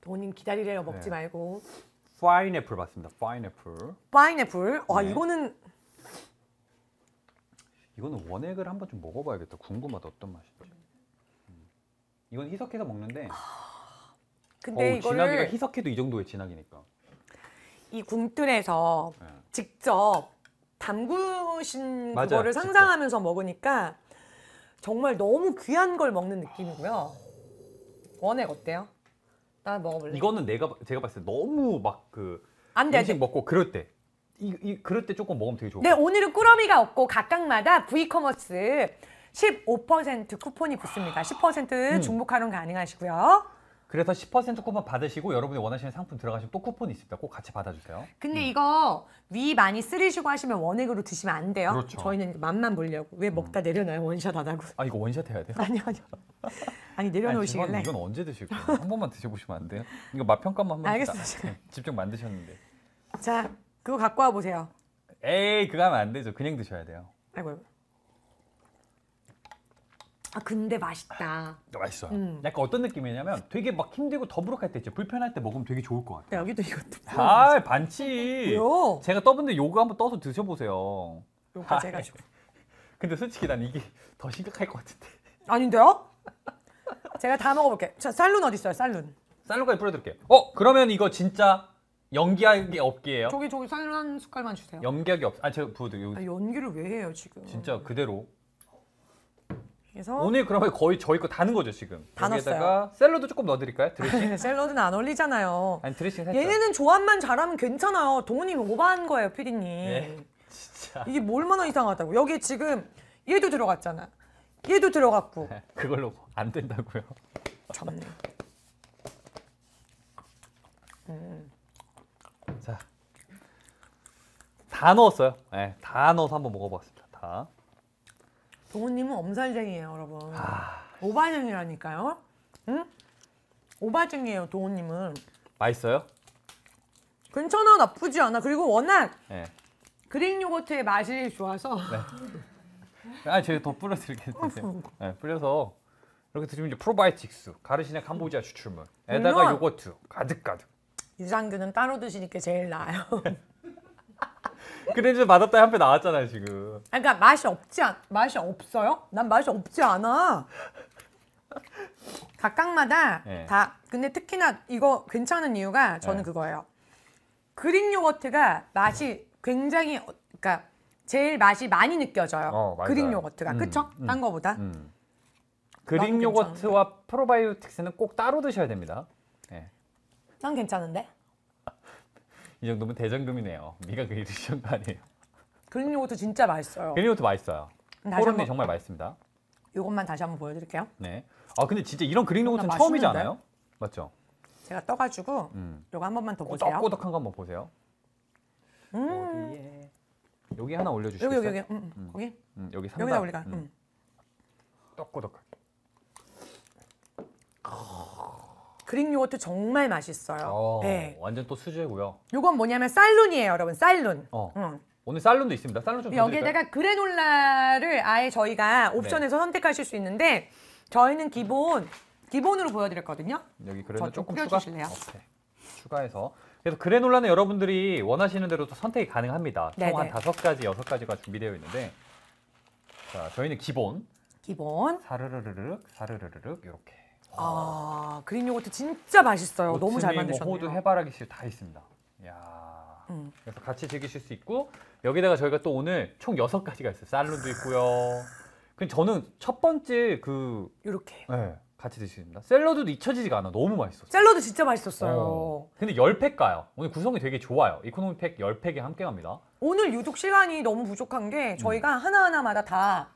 돈님 기다리래요 먹지 네. 말고. 파인애플 맞습니다. 파인애플. 파인애플. 와 네. 이거는 이거는 원액을 한번 좀 먹어봐야겠다. 궁금하다 어떤 맛인지. 음. 이건 희석해서 먹는데. 근데 이거 진하기가 희석해도 이 정도의 진하기니까. 이 궁뜰에서 네. 직접 담그신 맞아요, 그거를 상상하면서 먹으니까 정말 너무 귀한 걸 먹는 느낌이고요. 원액 어때요? 나 먹어볼래. 이거는 내가 제가 봤을 때 너무 막그 음식 먹고 그럴 때. 이, 이 그럴 때 조금 먹으면 되게 좋아요 네, 오늘은 꾸러미가 없고 각각마다 브이커머스 15% 쿠폰이 붙습니다. 10% 음. 중복 할인 가능하시고요. 그래서 10% 쿠폰 받으시고 여러분이 원하시는 상품 들어가시면 또 쿠폰이 있습니다. 꼭 같이 받아주세요. 근데 음. 이거 위 많이 쓰리시고 하시면 원액으로 드시면 안 돼요. 그렇죠. 저희는 맛만 보려고. 왜 먹다 음. 내려놔요? 원샷 안 하고. 아 이거 원샷 해야 돼요? 아니 아니요. 아니 내려놓으시길래. 아니, 이건 언제 드실 거예요? 한 번만 드셔보시면 안 돼요? 이거 맛 평가만 한번 알겠습니다. 네, 직접 만드셨는데. 자 그거 갖고 와보세요. 에이 그거 하면 안 되죠. 그냥 드셔야 돼요. 아이고. 아 근데 맛있다. 아, 맛있어요. 음. 약간 어떤 느낌이냐면 되게 막 힘들고 더부룩할 때 있죠. 불편할 때 먹으면 되게 좋을 것 같아요. 네, 여기도 이것도. 아 반치. 왜요? 어, 제가 떠본데 요거 한번 떠서 드셔보세요. 요거 제가 줘. 아, 근데 솔직히 난 이게 더 심각할 것 같은데. 아닌데요? 제가 다 먹어볼게. 자 쌀룬 어디 있어요? 쌀룬. 쌀룬까지 뿌려드릴게요. 어 그러면 이거 진짜 연기하기 없게요. 저기 저기 쌀한 숟갈만 주세요. 연기하기 없. 아 제가 부드릴게 아, 연기를 왜 해요 지금? 진짜 그대로. 그래서 오늘 그러면 거의 저희 거 다는 거죠 지금. 다여기에다 샐러드 조금 넣어드릴까요? 드레싱? 샐러드는 안 어울리잖아요. 아니 드레싱 살짝. 얘네는 조합만 잘하면 괜찮아요. 동훈이 오버한 거예요, 피디님. 예, 진짜. 이게 뭐 얼마나 이상하다고. 여기 지금 얘도 들어갔잖아. 얘도 들어갔고. 그걸로 안 된다고요. 참네. 음. 자, 다 넣었어요. 네, 다 넣어서 한번 먹어봤습니다. 다. 부모님은 엄살쟁이에요, 여러분. 아... 오바쟁이라니까요. 응? 오바쟁이에요, 도호님은. 맛있어요? 괜찮아, 나쁘지 않아. 그리고 워낙 네. 그릭 요거트의 맛이 좋아서. 네. 아니, 제가 더 뿌려 드릴게요. 어, 네, 뿌려서 이렇게 드시면 이제 프로바이틱스, 가르시네 캄보지아 음. 추출물, 에다가 요거트 가득가득. 유산균은 따로 드시니까 제일 나아요. 그린저맛았다한표 나왔잖아요 지금. 아 그러니까 맛이 없지 않, 맛이 없어요? 난 맛이 없지 않아. 각각마다 네. 다 근데 특히나 이거 괜찮은 이유가 저는 네. 그거예요. 그릭 요거트가 맛이 굉장히 그러니까 제일 맛이 많이 느껴져요. 어, 그릭 요거트가 음, 그쵸? 음, 딴 거보다. 음. 그릭 요거트와 프로바이오틱스는 꼭 따로 드셔야 됩니다. 네. 예. 난 괜찮은데. 이 정도면 대장금이네요. 미가 그 이르신 거 아니에요? 그린 요거트 진짜 맛있어요. 그린 요거트 맛있어요. 호런이 정말 맛있습니다. 요것만 다시 한번 보여드릴게요. 네. 아 근데 진짜 이런 그린 요거트는 처음이지 않아요? 맞죠? 제가 떠가지고 음. 요거 한 번만 더 어, 보세요. 꼬덕꼬덕한 거 한번 보세요. 음. 어디에? 여기 하나 올려주시겠어요? 여기 여기 여기. 음, 음. 음. 거기? 음, 여기 3단. 여기다 올리가. 음. 음. 떡꼬덕하게. 그릭 요거트 정말 맛있어요. 어, 네. 완전 또 수제고요. 요건 뭐냐면 쌀룬이에요, 여러분. 쌀룬. 어. 응. 오늘 쌀룬도 있습니다. 쌀룬 좀 여기에다가 그래놀라를 아예 저희가 네. 옵션에서 네. 선택하실 수 있는데 저희는 기본 기본으로 보여드렸거든요. 여기 그래놀라 조금 추가. 주실래요? 추가해서 그래서 그래놀라는 여러분들이 원하시는 대로 또 선택이 가능합니다. 총한 다섯 가지, 여섯 가지가 준비되어 있는데 자 저희는 기본 기본 사르르르륵 사르르르륵 이렇게 아, 아 그린 요거트 진짜 맛있어요. 너무 잘 뭐 만드셨네요. 호두 해바라기실 다 있습니다. 야 음. 그래서 같이 즐기실 수 있고 여기다가 저희가 또 오늘 총 여섯 가지가 있어요. 쌀론도 있고요. 근데 그 저는 첫 번째 그 요렇게 네, 같이 드시는다. 샐러드도 잊혀지지가 않아. 너무 맛있어 샐러드 진짜 맛있었어요. 어. 근데 열 팩 가요. 오늘 구성이 되게 좋아요. 이코노미 팩열팩이 함께 갑니다. 오늘 유독 시간이 너무 부족한 게 저희가 음. 하나하나마다 다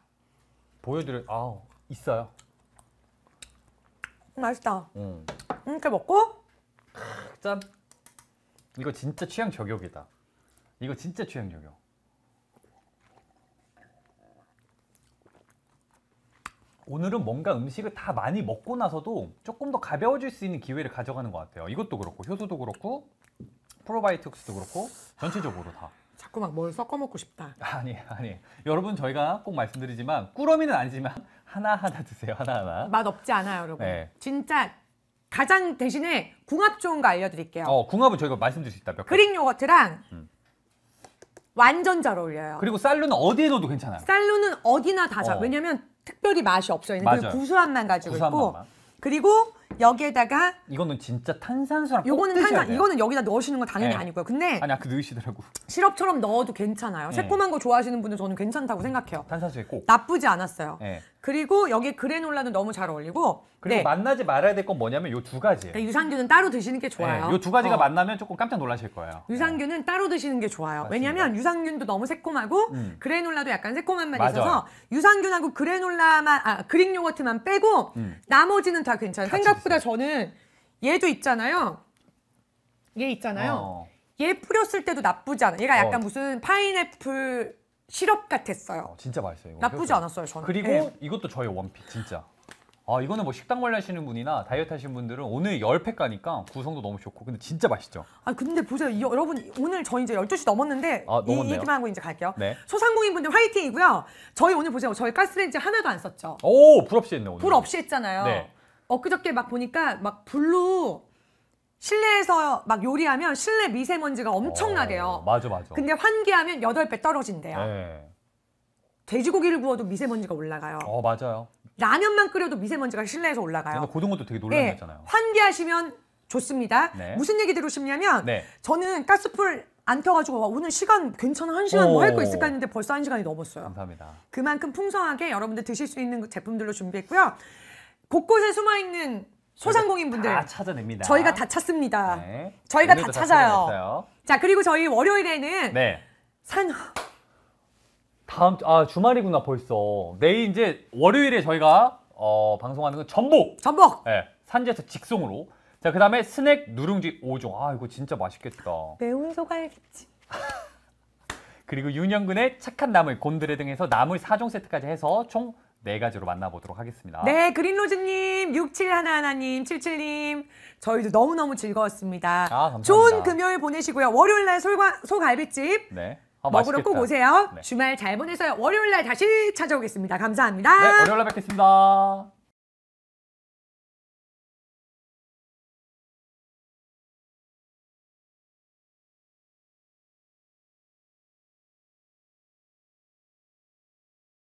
보여드릴 아 있어요. 맛있다. 음. 이렇게 먹고 짠. 이거 진짜 취향 저격이다. 이거 진짜 취향 저격. 오늘은 뭔가 음식을 다 많이 먹고 나서도 조금 더 가벼워질 수 있는 기회를 가져가는 것 같아요. 이것도 그렇고 효소도 그렇고 프로바이오틱스도 그렇고 전체적으로 다. 자꾸 막뭘 섞어 먹고 싶다. 아니 아니 여러분 저희가 꼭 말씀드리지만 꾸러미는 아니지만 하나하나 드세요 하나하나 맛 없지 않아요, 여러분. 네. 진짜 가장 대신에 궁합 좋은 거 알려드릴게요. 어 궁합은 저희가 말씀드릴 수 있다 몇 그릭 요거트랑 음. 완전 잘 어울려요. 그리고 쌀루는 어디에 넣어도 괜찮아요 쌀루는 어디나 다 잘. 어. 왜냐면 특별히 맛이 없어요그 구수함만 가지고 구수한 있고 맛만. 그리고 여기에다가 이거는 진짜 탄산수랑 요거는 탄산 이거는 여기다 넣으시는 건 당연히 네. 아니고요. 근데 아니 아까 넣으시더라고. 시럽처럼 넣어도 괜찮아요. 네. 새콤한 거 좋아하시는 분은 저는 괜찮다고 음, 생각해요. 탄산수에 꼭 나쁘지 않았어요. 네. 그리고 여기에 그래놀라도 너무 잘 어울리고 그리고 네. 만나지 말아야 될 건 뭐냐면 요 두가지 그러니까 유산균은 따로 드시는 게 좋아요. 네, 요두 가지가 어. 만나면 조금 깜짝 놀라실 거예요. 네. 유산균은 따로 드시는 게 좋아요. 맞습니다. 왜냐면 유산균도 너무 새콤하고 음. 그래놀라도 약간 새콤한 맛이 맞아. 있어서 유산균하고 그래놀라만 아 그릭 요거트만 빼고 음. 나머지는 다 괜찮아요. 생각 생각보다 저는 얘도 있잖아요. 얘 있잖아요. 어. 얘 뿌렸을 때도 나쁘지 않아. 얘가 약간 어. 무슨 파인애플 시럽 같았어요. 어, 진짜 맛있어요. 이거. 나쁘지 않았어요, 저는. 그리고 네. 이것도 저의 원픽 진짜. 아 이거는 뭐식당 관리하시는 분이나 다이어트 하시는 분들은 오늘 열 팩 가니까 구성도 너무 좋고 근데 진짜 맛있죠. 아 근데 보세요 이, 여러분 오늘 저 이제 12시 넘었는데 아, 이 얘기만 하고 이제 갈게요. 네. 소상공인 분들 화이팅이고요. 저희 오늘 보세요 저희 가스레인지 하나도 안 썼죠. 오 불 없이 했네 오늘. 불 없이 했잖아요. 네. 엊그저께 막 보니까 막 블루 실내에서 막 요리하면 실내 미세먼지가 엄청나대요. 어, 맞아 맞아. 근데 환기하면 여덟 배 떨어진대요. 네. 돼지고기를 구워도 미세먼지가 올라가요. 어 맞아요. 라면만 끓여도 미세먼지가 실내에서 올라가요. 고등어도 되게 예, 놀랐잖아요. 네, 환기하시면 좋습니다. 네. 무슨 얘기 들으시냐면 네. 저는 가스불 안 켜가지고 오늘 시간 괜찮아 한 시간 뭐 할 거 있을까 했는데 벌써 한 시간이 넘었어요. 감사합니다. 그만큼 풍성하게 여러분들 드실 수 있는 제품들로 준비했고요. 곳곳에 숨어 있는 소상공인분들 다 찾아냅니다. 저희가 다 찾습니다. 네. 저희가 다 찾아요. 자 그리고 저희 월요일에는 네. 산 다음 아 주말이구나 벌써 내일 이제 월요일에 저희가 어, 방송하는 건 전복 전복 네, 산지에서 직송으로 자 그다음에 스낵 누룽지 5종 아 이거 진짜 맛있겠다 매운 소갈비찜 그리고 윤영근의 착한 나물 곤드레 등에서 나물 4종 세트까지 해서 총네 가지로 만나보도록 하겠습니다. 네, 그린로즈님, 6711님, 77님, 저희도 너무너무 즐거웠습니다. 아, 감사합니다. 좋은 금요일 보내시고요. 월요일날 솔과, 소갈비집 네. 아, 먹으러 맛있겠다. 꼭 오세요. 네. 주말 잘 보내서요. 월요일날 다시 찾아오겠습니다. 감사합니다. 네, 월요일날 뵙겠습니다.